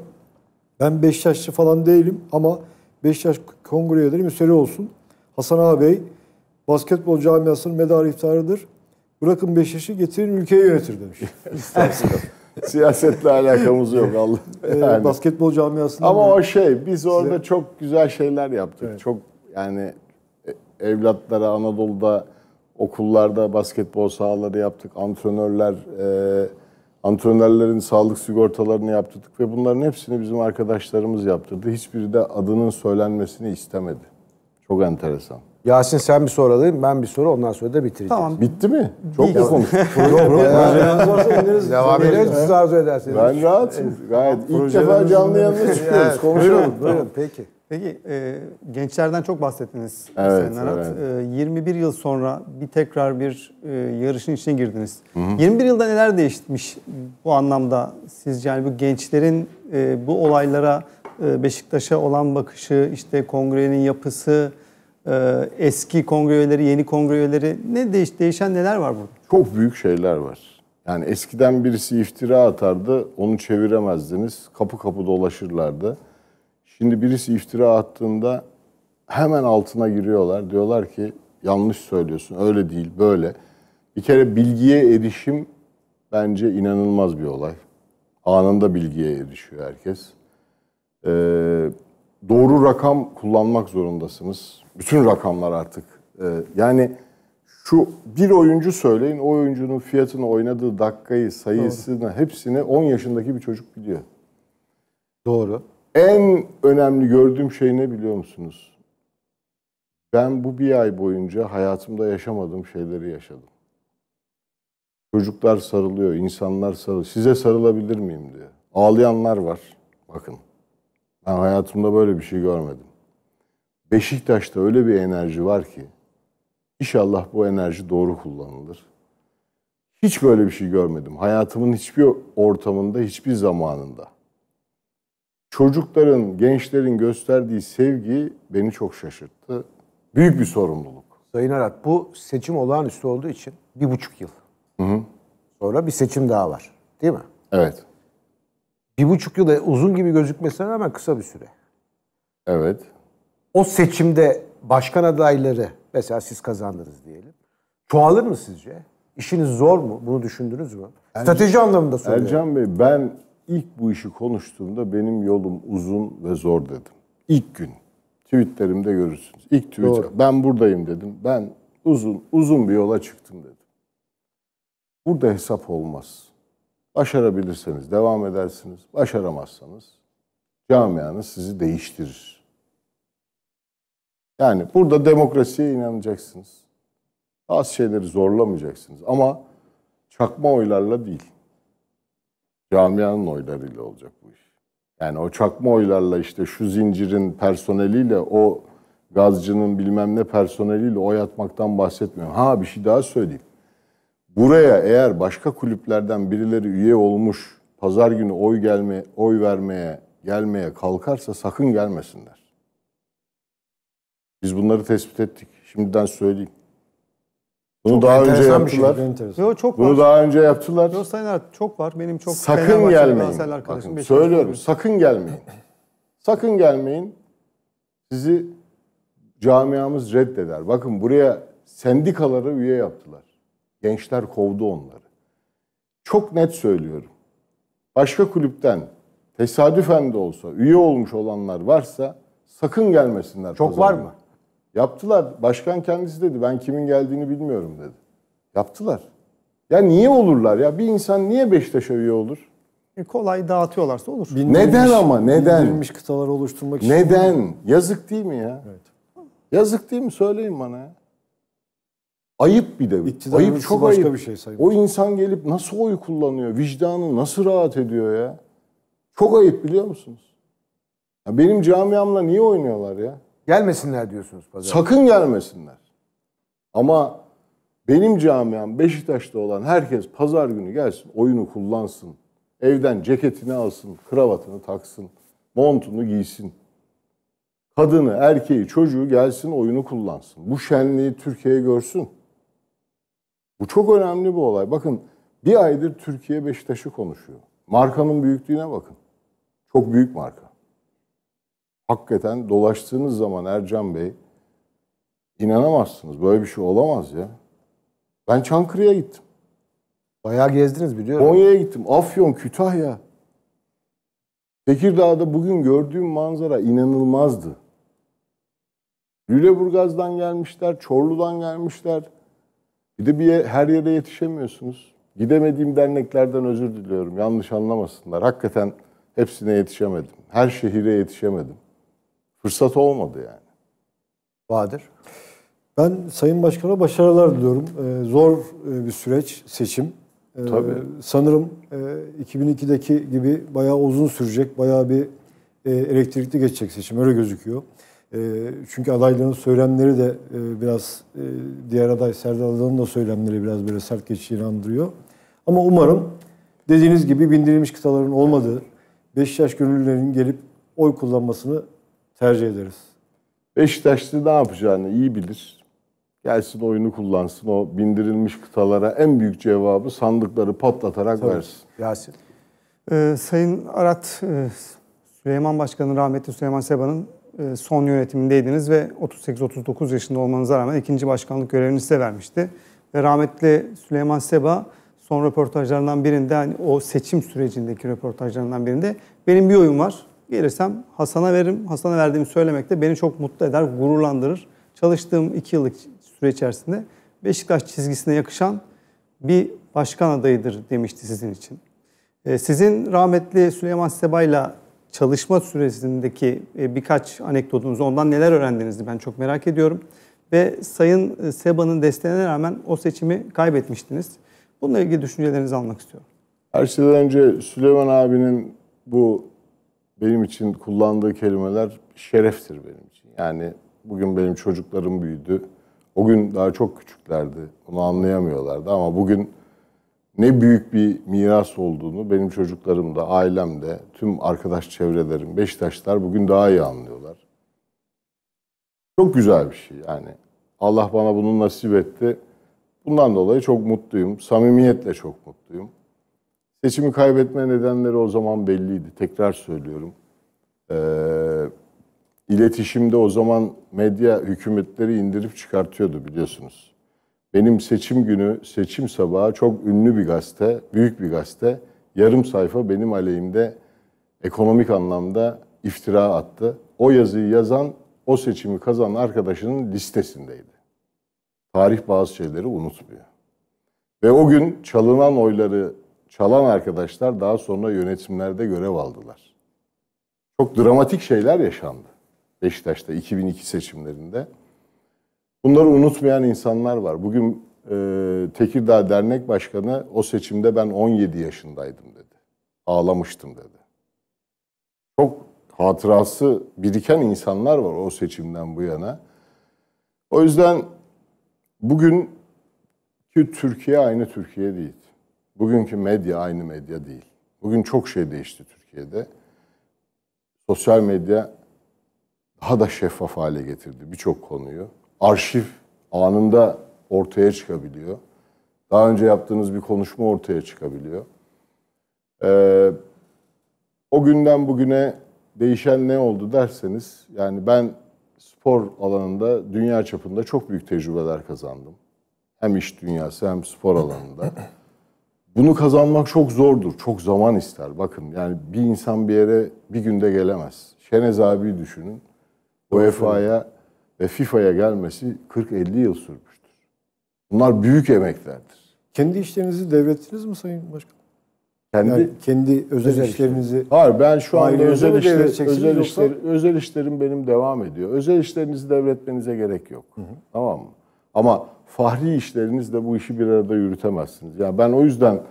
Ben Beşiktaşlı falan değilim ama Beşiktaş kongre üyeleri müsaade olsun. Hasan ağabey basketbol camiasının medarı iftarıdır. Bırakın Beşiktaş'ı getirin ülkeyi yönetir demiş. Siyasetle alakamız yok Allah. Ee, yani. Basketbol camiasında. Ama o şey biz orada size... çok güzel şeyler yaptık. Evet. Çok yani e, evlatlara Anadolu'da okullarda basketbol sahaları yaptık. Antrenörler e, antrenörlerin sağlık sigortalarını yaptırdık ve bunların hepsini bizim arkadaşlarımız yaptırdı. Hiçbiri de adının söylenmesini istemedi. Çok enteresan. Yasin sen bir soru alayım, ben bir soru ondan sonra da bitireceğiz. Tamam. Bitti mi? Çok mu konuştuk? Devam ederiz. Arzu ederseniz. Ben rahatım. Gayet İlk defa canlı yanına çıkıyoruz. Konuşalım. Buyurun, peki. Peki, e, gençlerden çok bahsettiniz evet, Sayın Arat. Evet. E, 21 yıl sonra bir tekrar bir e, yarışın içine girdiniz. Hı hı. 21 yılda neler değişmiş bu anlamda sizce? Yani bu gençlerin e, bu olaylara, e, Beşiktaş'a olan bakışı, işte kongrenin yapısı, e, eski kongre üyeleri, yeni kongre üyeleri ne değiş, değişen neler var burada? Çok büyük şeyler var. Yani eskiden birisi iftira atardı, onu çeviremezdiniz. Kapı kapı dolaşırlardı. Şimdi birisi iftira attığında hemen altına giriyorlar. Diyorlar ki yanlış söylüyorsun, öyle değil, böyle. Bir kere bilgiye erişim bence inanılmaz bir olay. Anında bilgiye erişiyor herkes. Ee, doğru rakam kullanmak zorundasınız. Bütün rakamlar artık. E, yani şu bir oyuncu söyleyin, o oyuncunun fiyatını, oynadığı dakikayı, sayısını Doğru. hepsini 10 yaşındaki bir çocuk biliyor. Doğru. En önemli gördüğüm şey ne biliyor musunuz? Ben bu bir ay boyunca hayatımda yaşamadığım şeyleri yaşadım. Çocuklar sarılıyor, insanlar sarılıyor. Size sarılabilir miyim diye. Ağlayanlar var. Bakın. Ben hayatımda böyle bir şey görmedim. Beşiktaş'ta öyle bir enerji var ki inşallah bu enerji doğru kullanılır. Hiç böyle bir şey görmedim. Hayatımın hiçbir ortamında, hiçbir zamanında. Çocukların, gençlerin gösterdiği sevgi beni çok şaşırttı. Büyük bir sorumluluk. Sayın Arat, bu seçim olağanüstü olduğu için bir buçuk yıl. Hı hı. Sonra bir seçim daha var. Değil mi? Evet. Bir buçuk yıl e, uzun gibi gözükmesine rağmen kısa bir süre. Evet o seçimde başkan adayları mesela siz kazandınız diyelim. Çoğalır mı sizce? İşiniz zor mu? Bunu düşündünüz mü? Er, Strateji anlamında soruyorum. Ercan Bey ben ilk bu işi konuştuğumda benim yolum uzun ve zor dedim. İlk gün. Tweetlerimde görürsünüz. İlk tweet Doğru. ben buradayım dedim. Ben uzun uzun bir yola çıktım dedim. Burada hesap olmaz. Başarabilirseniz devam edersiniz. Başaramazsanız camianız sizi değiştirir. Yani burada demokrasiye inanacaksınız. Bazı şeyleri zorlamayacaksınız ama çakma oylarla değil. Camianın oylarıyla olacak bu iş. Yani o çakma oylarla işte şu zincirin personeliyle o gazcının bilmem ne personeliyle oy atmaktan bahsetmiyorum. Ha bir şey daha söyleyeyim. Buraya eğer başka kulüplerden birileri üye olmuş pazar günü oy gelme oy vermeye gelmeye kalkarsa sakın gelmesinler. Biz bunları tespit ettik. Şimdiden söyleyeyim. Bunu çok daha önce şey, yaptılar. Şey, Yo, çok Bunu var. daha önce yaptılar. Yo, Sayın Arat, çok var. Benim çok sakın gelmeyin. Bakın, söylüyorum. Sakın gelmeyin. sakın gelmeyin. Sizi camiamız reddeder. Bakın buraya sendikaları üye yaptılar. Gençler kovdu onları. Çok net söylüyorum. Başka kulüpten tesadüfen de olsa üye olmuş olanlar varsa sakın gelmesinler. Çok pazarına. var mı? Yaptılar. Başkan kendisi dedi ben kimin geldiğini bilmiyorum dedi. Yaptılar. Ya niye olurlar ya? Bir insan niye Beşiktaş'a üye olur? E kolay dağıtıyorlarsa olur. Bindirilmiş, neden ama neden? Bindirilmiş kıtalar oluşturmak için. Neden? Olur. Yazık değil mi ya? Evet. Yazık değil mi? Söyleyin bana ya. Ayıp bir de. İktidar ayıp çok başka ayıp. bir şey sayın. O insan gelip nasıl oy kullanıyor? Vicdanı nasıl rahat ediyor ya? Çok ayıp biliyor musunuz? Ya benim camiamla niye oynuyorlar ya? Gelmesinler diyorsunuz pazar. Sakın gelmesinler. Ama benim camiam Beşiktaş'ta olan herkes pazar günü gelsin, oyunu kullansın. Evden ceketini alsın, kravatını taksın, montunu giysin. Kadını, erkeği, çocuğu gelsin oyunu kullansın. Bu şenliği Türkiye görsün. Bu çok önemli bir olay. Bakın bir aydır Türkiye Beşiktaş'ı konuşuyor. Markanın büyüklüğüne bakın. Çok büyük marka hakikaten dolaştığınız zaman Ercan Bey inanamazsınız. Böyle bir şey olamaz ya. Ben Çankırı'ya gittim. Bayağı gezdiniz biliyorum. Konya'ya gittim. Afyon, Kütahya. Tekirdağ'da bugün gördüğüm manzara inanılmazdı. Lüleburgaz'dan gelmişler, Çorlu'dan gelmişler. Bir de bir yer, her yere yetişemiyorsunuz. Gidemediğim derneklerden özür diliyorum. Yanlış anlamasınlar. Hakikaten hepsine yetişemedim. Her şehire yetişemedim fırsat olmadı yani. Bahadır. Ben Sayın Başkan'a başarılar diliyorum. Ee, zor e, bir süreç seçim. Ee, Tabii. Sanırım e, 2002'deki gibi bayağı uzun sürecek, bayağı bir e, elektrikli geçecek seçim. Öyle gözüküyor. E, çünkü adayların söylemleri de e, biraz e, diğer aday Serdar Adalı'nın da söylemleri biraz böyle sert geçeceğini andırıyor. Ama umarım dediğiniz gibi bindirilmiş kıtaların olmadığı, yaş gönüllülerinin gelip oy kullanmasını tercih ederiz. Beşiktaşlı ne yapacağını iyi bilir. Gelsin oyunu kullansın. O bindirilmiş kıtalara en büyük cevabı sandıkları patlatarak Tabii. versin. Yasin. Ee, Sayın Arat, e, Süleyman başkanı rahmetli Süleyman Seba'nın e, son yönetimindeydiniz ve 38-39 yaşında olmanıza rağmen ikinci başkanlık görevini size vermişti. Ve rahmetli Süleyman Seba son röportajlarından birinde, hani o seçim sürecindeki röportajlarından birinde benim bir oyun var, Gelirsem Hasan'a veririm. Hasan'a verdiğimi söylemek de beni çok mutlu eder, gururlandırır. Çalıştığım iki yıllık süre içerisinde Beşiktaş çizgisine yakışan bir başkan adayıdır demişti sizin için. Ee, sizin rahmetli Süleyman Seba'yla çalışma süresindeki e, birkaç anekdotunuzu, ondan neler öğrendiğinizi ben çok merak ediyorum. Ve Sayın e, Seba'nın desteğine rağmen o seçimi kaybetmiştiniz. Bununla ilgili düşüncelerinizi almak istiyorum. Her şeyden önce Süleyman abinin bu benim için kullandığı kelimeler şereftir benim için. Yani bugün benim çocuklarım büyüdü. O gün daha çok küçüklerdi. Onu anlayamıyorlardı ama bugün ne büyük bir miras olduğunu benim çocuklarım da, ailem de, tüm arkadaş çevrelerim, Beşiktaşlar bugün daha iyi anlıyorlar. Çok güzel bir şey yani. Allah bana bunu nasip etti. Bundan dolayı çok mutluyum. Samimiyetle çok mutluyum. Seçimi kaybetme nedenleri o zaman belliydi. Tekrar söylüyorum. Ee, iletişimde o zaman medya hükümetleri indirip çıkartıyordu biliyorsunuz. Benim seçim günü, seçim sabahı çok ünlü bir gazete, büyük bir gazete. Yarım sayfa benim aleyhimde ekonomik anlamda iftira attı. O yazıyı yazan, o seçimi kazanan arkadaşının listesindeydi. Tarih bazı şeyleri unutmuyor. Ve o gün çalınan oyları çalan arkadaşlar daha sonra yönetimlerde görev aldılar. Çok dramatik şeyler yaşandı Beşiktaş'ta 2002 seçimlerinde. Bunları unutmayan insanlar var. Bugün e, Tekirdağ Dernek Başkanı o seçimde ben 17 yaşındaydım dedi. Ağlamıştım dedi. Çok hatırası biriken insanlar var o seçimden bu yana. O yüzden bugünkü Türkiye aynı Türkiye değil. Bugünkü medya aynı medya değil. Bugün çok şey değişti Türkiye'de. Sosyal medya daha da şeffaf hale getirdi birçok konuyu. Arşiv anında ortaya çıkabiliyor. Daha önce yaptığınız bir konuşma ortaya çıkabiliyor. Ee, o günden bugüne değişen ne oldu derseniz, yani ben spor alanında dünya çapında çok büyük tecrübeler kazandım. Hem iş dünyası hem spor alanında. Bunu kazanmak çok zordur. Çok zaman ister. Bakın yani bir insan bir yere bir günde gelemez. Şenez abi düşünün. UEFA'ya ve FIFA'ya gelmesi 40-50 yıl sürmüştür. Bunlar büyük emeklerdir. Kendi işlerinizi devrettiniz mi Sayın Başkan? Kendi yani kendi özel, özel işlerinizi işler. Hayır ben şu anda özel işler özel işler özel işlerim benim devam ediyor. Özel işlerinizi devretmenize gerek yok. Hı hı. Tamam mı? Ama fahri işlerinizle bu işi bir arada yürütemezsiniz. Yani ben o yüzden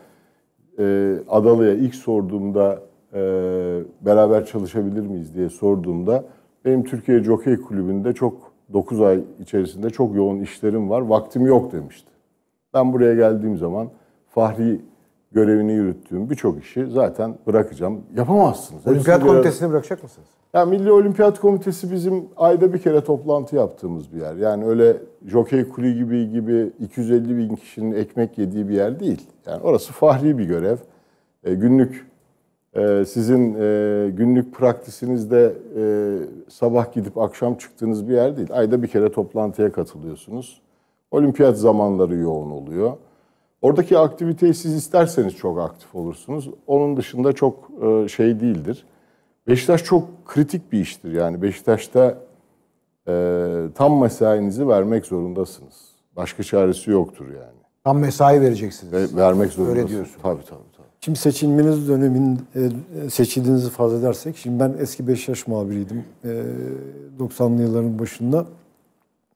e, Adalı'ya ilk sorduğumda e, beraber çalışabilir miyiz diye sorduğumda benim Türkiye Jockey Kulübü'nde çok 9 ay içerisinde çok yoğun işlerim var, vaktim yok demişti. Ben buraya geldiğim zaman Fahri görevini yürüttüğüm birçok işi zaten bırakacağım. Yapamazsınız. Olimpiyat komitesini bırakacak mısınız? Yani Milli Olimpiyat Komitesi bizim ayda bir kere toplantı yaptığımız bir yer. Yani öyle Jockey Kulü gibi gibi 250 bin kişinin ekmek yediği bir yer değil. Yani orası fahri bir görev. E, günlük e, sizin e, günlük praktisinizde e, sabah gidip akşam çıktığınız bir yer değil. Ayda bir kere toplantıya katılıyorsunuz. Olimpiyat zamanları yoğun oluyor. Oradaki aktiviteyi siz isterseniz çok aktif olursunuz. Onun dışında çok e, şey değildir. Beşiktaş çok kritik bir iştir. Yani Beşiktaş'ta e, tam mesainizi vermek zorundasınız. Başka çaresi yoktur yani. Tam mesai vereceksiniz. Ve, vermek zorundasınız. Öyle diyorsun. Tabii tabii. tabii. Şimdi seçilmeniz dönemin e, seçildiğinizi fazla edersek. Şimdi ben eski Beşiktaş muhabiriydim. E, 90'lı yılların başında.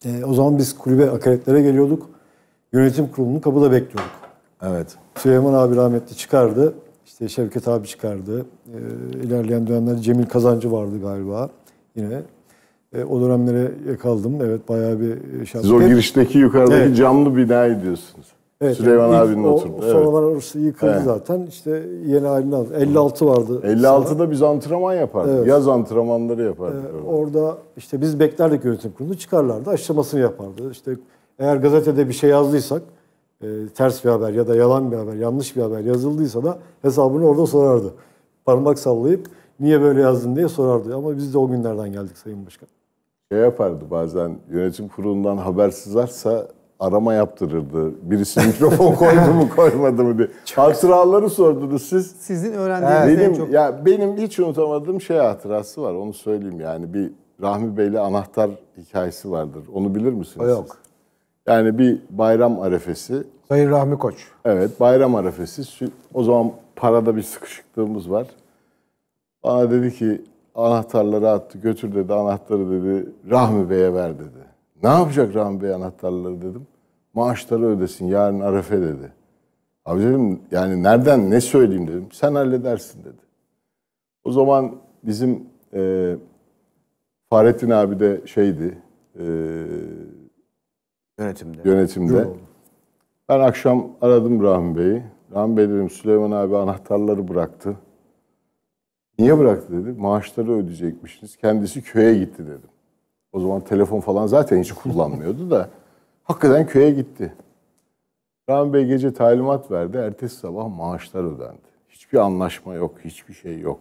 E, o zaman biz kulübe akaretlere geliyorduk. Yönetim kurulunu kapıda bekliyorduk. Evet. Süleyman abi rahmetli çıkardı. İşte Şevket abi çıkardı. E, ilerleyen dönemlerde Cemil Kazancı vardı galiba yine. E, o dönemlere yakaladım. Evet bayağı bir e, şey Siz o girişteki yukarıdaki evet. camlı binayı diyorsunuz. Evet, Süleyman yani abinin oturdu. Evet. Sonralar orası yıkıldı evet. zaten. İşte yeni halini aldı. 56 vardı. 56'da sonra. biz antrenman yapardık. Evet. Yaz antrenmanları yapardık. Ee, orada işte biz beklerdik yönetim kurulu. Çıkarlardı. Aşlamasını yapardı. İşte eğer gazetede bir şey yazdıysak e, ters bir haber ya da yalan bir haber, yanlış bir haber yazıldıysa da hesabını orada sorardı. Parmak sallayıp niye böyle yazdın diye sorardı. Ama biz de o günlerden geldik Sayın Başkan. Ne şey yapardı bazen yönetim kurulundan habersizlerse arama yaptırırdı. Birisi mikrofon koydu mu koymadı mı diye. Çok Hatıraları sordunuz siz. Sizin öğrendiğiniz benim, en çok. Ya benim hiç unutamadığım şey hatırası var onu söyleyeyim yani. Bir Rahmi Bey'le anahtar hikayesi vardır. Onu bilir misiniz? yok. Siz? Yani bir bayram arefesi. Sayın Rahmi Koç. Evet bayram arefesi. O zaman parada bir sıkışıklığımız var. Bana dedi ki anahtarları attı götür dedi anahtarı dedi Rahmi Bey'e ver dedi. Ne yapacak Rahmi Bey anahtarları dedim. Maaşları ödesin yarın arefe dedi. Abi dedim yani nereden ne söyleyeyim dedim. Sen halledersin dedi. O zaman bizim e, Fahrettin abi de şeydi e, Yönetimde. Yönetimde. Yok. Ben akşam aradım Rahmi Bey'i. Rahmi Bey dedim Süleyman abi anahtarları bıraktı. Niye bıraktı dedi. Maaşları ödeyecekmişsiniz. Kendisi köye gitti dedim. O zaman telefon falan zaten hiç kullanmıyordu da. Hakikaten köye gitti. Rahmi Bey gece talimat verdi. Ertesi sabah maaşlar ödendi. Hiçbir anlaşma yok, hiçbir şey yok.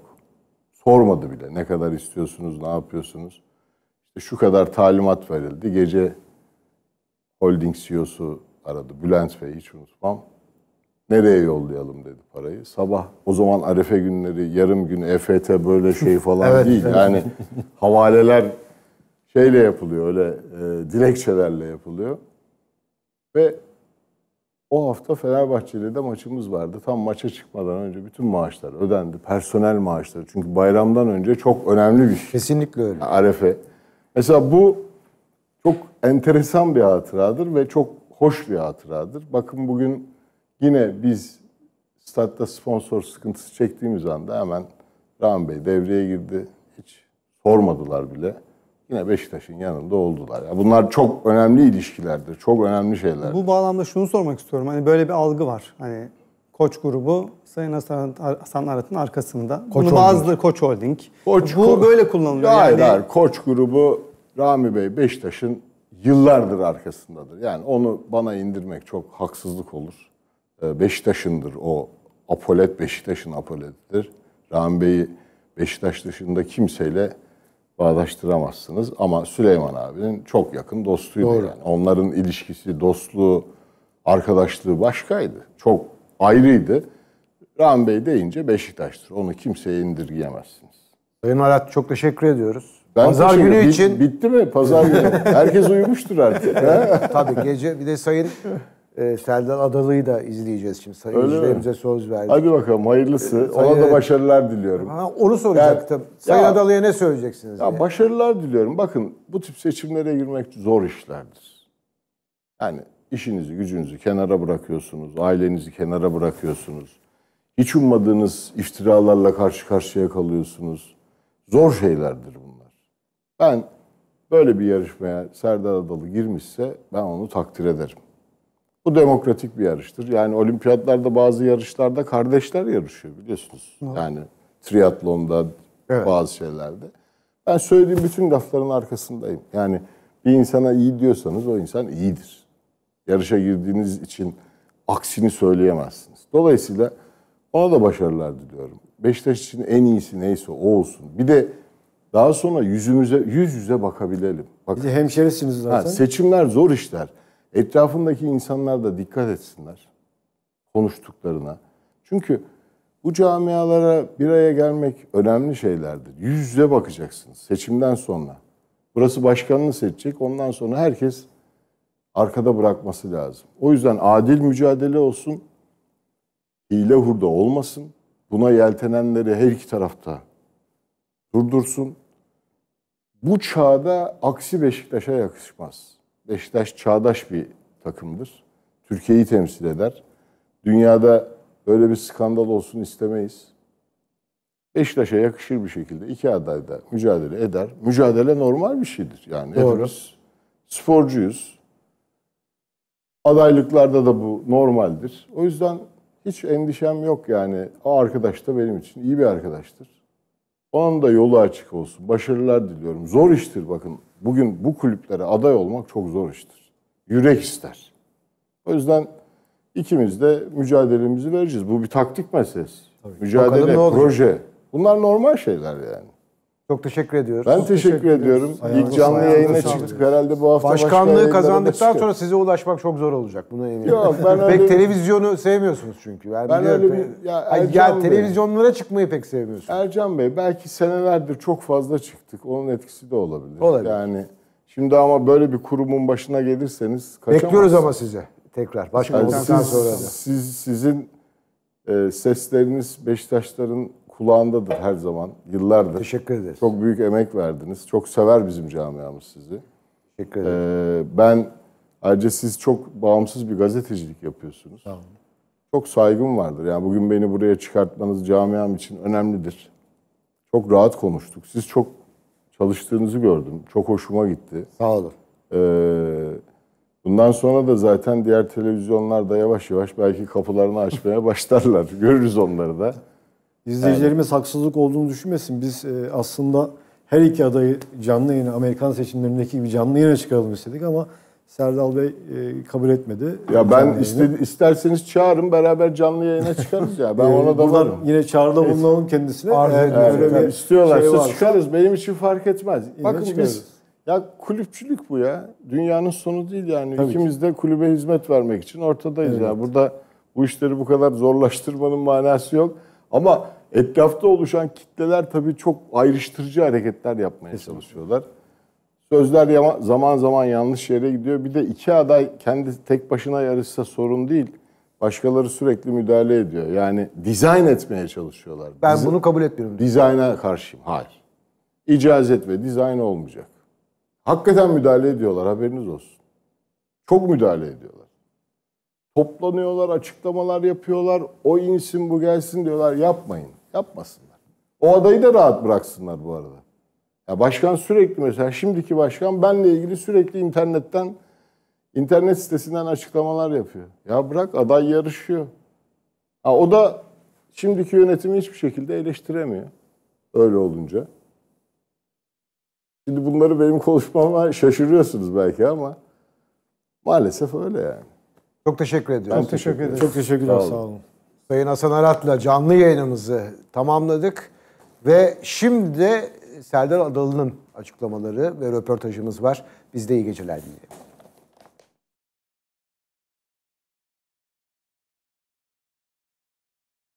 Sormadı bile ne kadar istiyorsunuz, ne yapıyorsunuz. İşte şu kadar talimat verildi. Gece holding CEO'su aradı. Bülent Bey hiç unutmam. Nereye yollayalım dedi parayı. Sabah o zaman arefe günleri yarım gün EFT böyle şey falan evet, değil. Yani havaleler şeyle yapılıyor öyle e, dilekçelerle yapılıyor. Ve o hafta Fenerbahçe'de de maçımız vardı. Tam maça çıkmadan önce bütün maaşlar ödendi. Personel maaşları. Çünkü bayramdan önce çok önemli bir şey. Kesinlikle öyle. arefe. Mesela bu enteresan bir hatıradır ve çok hoş bir hatıradır. Bakın bugün yine biz statta sponsor sıkıntısı çektiğimiz anda hemen Rahmi Bey devreye girdi. Hiç sormadılar bile. Yine Beşiktaş'ın yanında oldular. Yani bunlar çok önemli ilişkilerdir. Çok önemli şeyler. Bu bağlamda şunu sormak istiyorum. Hani böyle bir algı var. Hani Koç grubu Sayın Hasan, Hasan Arat'ın arkasında. Koç Bunu bazıları Koç Holding. Koç, Bu ko böyle kullanılıyor. Hayır yani... hayır. Koç grubu Rami Bey Beşiktaş'ın yıllardır arkasındadır. Yani onu bana indirmek çok haksızlık olur. Ee, Beşiktaş'ındır o apolet Beşiktaş'ın apoletidir. Rahmi Bey'i Beşiktaş dışında kimseyle bağdaştıramazsınız ama Süleyman abinin çok yakın dostuydu Doğru. yani. Onların ilişkisi, dostluğu, arkadaşlığı başkaydı. Çok ayrıydı. Rahmi Bey deyince Beşiktaş'tır. Onu kimseye indirgeyemezsiniz. Sayın Arat çok teşekkür ediyoruz. Ben Pazar günü bit, için... Bitti mi pazar günü? Herkes uyumuştur artık. Tabii gece bir de Sayın e, Serdar Adalı'yı da izleyeceğiz şimdi. Sayın izleyicilerimize söz verdik. Hadi bakalım hayırlısı. Sayın, Ona da başarılar diliyorum. Ha, onu soracaktım. Yani, Sayın ya, Adalı'ya ne söyleyeceksiniz? Ya diye. başarılar diliyorum. Bakın bu tip seçimlere girmek zor işlerdir. Yani işinizi, gücünüzü kenara bırakıyorsunuz. Ailenizi kenara bırakıyorsunuz. Hiç ummadığınız iftiralarla karşı karşıya kalıyorsunuz. Zor şeylerdir bunlar. Ben böyle bir yarışmaya Serdar Adalı girmişse ben onu takdir ederim. Bu demokratik bir yarıştır. Yani olimpiyatlarda bazı yarışlarda kardeşler yarışıyor biliyorsunuz. Yani triatlonda evet. bazı şeylerde. Ben söylediğim bütün lafların arkasındayım. Yani bir insana iyi diyorsanız o insan iyidir. Yarışa girdiğiniz için aksini söyleyemezsiniz. Dolayısıyla ona da başarılar diliyorum. Beşiktaş için en iyisi neyse o olsun. Bir de daha sonra yüzümüze yüz yüze bakabilelim. Bak, Bir de hemşerisiniz zaten. Ha, seçimler zor işler. Etrafındaki insanlar da dikkat etsinler konuştuklarına. Çünkü bu camialara bir araya gelmek önemli şeylerdir. Yüz yüze bakacaksınız seçimden sonra. Burası başkanını seçecek. Ondan sonra herkes arkada bırakması lazım. O yüzden adil mücadele olsun. Hile hurda olmasın. Buna yeltenenleri her iki tarafta durdursun. Bu çağda aksi Beşiktaş'a yakışmaz. Beşiktaş çağdaş bir takımdır. Türkiye'yi temsil eder. Dünyada böyle bir skandal olsun istemeyiz. Beşiktaş'a yakışır bir şekilde iki aday da mücadele eder. Mücadele normal bir şeydir. Yani Doğru. hepimiz sporcuyuz. Adaylıklarda da bu normaldir. O yüzden hiç endişem yok yani. O arkadaş da benim için iyi bir arkadaştır. O anda yolu açık olsun. Başarılar diliyorum. Zor iştir bakın. Bugün bu kulüplere aday olmak çok zor iştir. Yürek ister. O yüzden ikimiz de mücadelemizi vereceğiz. Bu bir taktik meselesi. Tabii. Mücadele, proje. Bunlar normal şeyler yani. Çok teşekkür ediyoruz. Ben teşekkür, teşekkür ediyorum. Ayağınız İlk canlı yayına çıktık edin. herhalde bu hafta Başkanlığı kazandıktan sonra size ulaşmak çok zor olacak. Buna eminim. Yok ben öyle... Pek televizyonu sevmiyorsunuz çünkü. Yani ben öyle bir... Ya, Ercan ya, Bey, televizyonlara çıkmayı pek sevmiyorsunuz. Ercan Bey belki senelerdir çok fazla çıktık. Onun etkisi de olabilir. Olabilir. Yani şimdi ama böyle bir kurumun başına gelirseniz kaçamazsınız. Bekliyoruz ama size tekrar. Başkanlıktan yani siz, sonra da. Siz, sizin e, sesleriniz Beşiktaşların kulağındadır her zaman, yıllardır. Teşekkür ederiz. Çok büyük emek verdiniz. Çok sever bizim camiamız sizi. Teşekkür ederim. Ee, ben, ayrıca siz çok bağımsız bir gazetecilik yapıyorsunuz. Tamam. Çok saygım vardır. Yani bugün beni buraya çıkartmanız camiam için önemlidir. Çok rahat konuştuk. Siz çok çalıştığınızı gördüm. Çok hoşuma gitti. Sağ olun. Ee, bundan sonra da zaten diğer televizyonlar da yavaş yavaş belki kapılarını açmaya başlarlar. Görürüz onları da. İzleyicilerimiz evet. haksızlık olduğunu düşünmesin. Biz e, aslında her iki adayı canlı yayına, Amerikan seçimlerindeki gibi canlı yayına çıkaralım istedik ama Serdal Bey e, kabul etmedi. Ya ben istedi, isterseniz çağırın beraber canlı yayına çıkarız ya. Ben e, ona da Buradan varım. yine çağrıda bulunalım kendisine. Arz evet, evet, evet. İstiyorlarsa şey çıkarız. Benim için fark etmez. Yine Bakın çıkarız. biz ya kulüpçülük bu ya. Dünyanın sonu değil yani. Tabii İkimiz ki. de kulübe hizmet vermek için ortadayız evet. ya. Burada bu işleri bu kadar zorlaştırmanın manası yok. Ama etrafta oluşan kitleler tabii çok ayrıştırıcı hareketler yapmaya Kesinlikle. çalışıyorlar. Sözler zaman zaman yanlış yere gidiyor. Bir de iki aday kendi tek başına yarışsa sorun değil. Başkaları sürekli müdahale ediyor. Yani dizayn etmeye çalışıyorlar. Ben Dizi, bunu kabul etmiyorum. Dizayna karşıyım. Hayır. İcazet ve dizayn olmayacak. Hakikaten müdahale ediyorlar haberiniz olsun. Çok müdahale ediyorlar. Toplanıyorlar, açıklamalar yapıyorlar. O insin bu gelsin diyorlar. Yapmayın. Yapmasınlar. O adayı da rahat bıraksınlar bu arada. Ya başkan sürekli mesela şimdiki başkan benle ilgili sürekli internetten internet sitesinden açıklamalar yapıyor. Ya bırak aday yarışıyor. Ha, o da şimdiki yönetimi hiçbir şekilde eleştiremiyor. Öyle olunca. Şimdi bunları benim konuşmama şaşırıyorsunuz belki ama maalesef öyle yani. Çok teşekkür ediyorum. Çok teşekkür ederim. Çok teşekkür ederim. Sağ olun. Sayın Hasan Arat'la canlı yayınımızı tamamladık. Ve şimdi de Serdar Adalı'nın açıklamaları ve röportajımız var. Biz de iyi geceler dileyelim.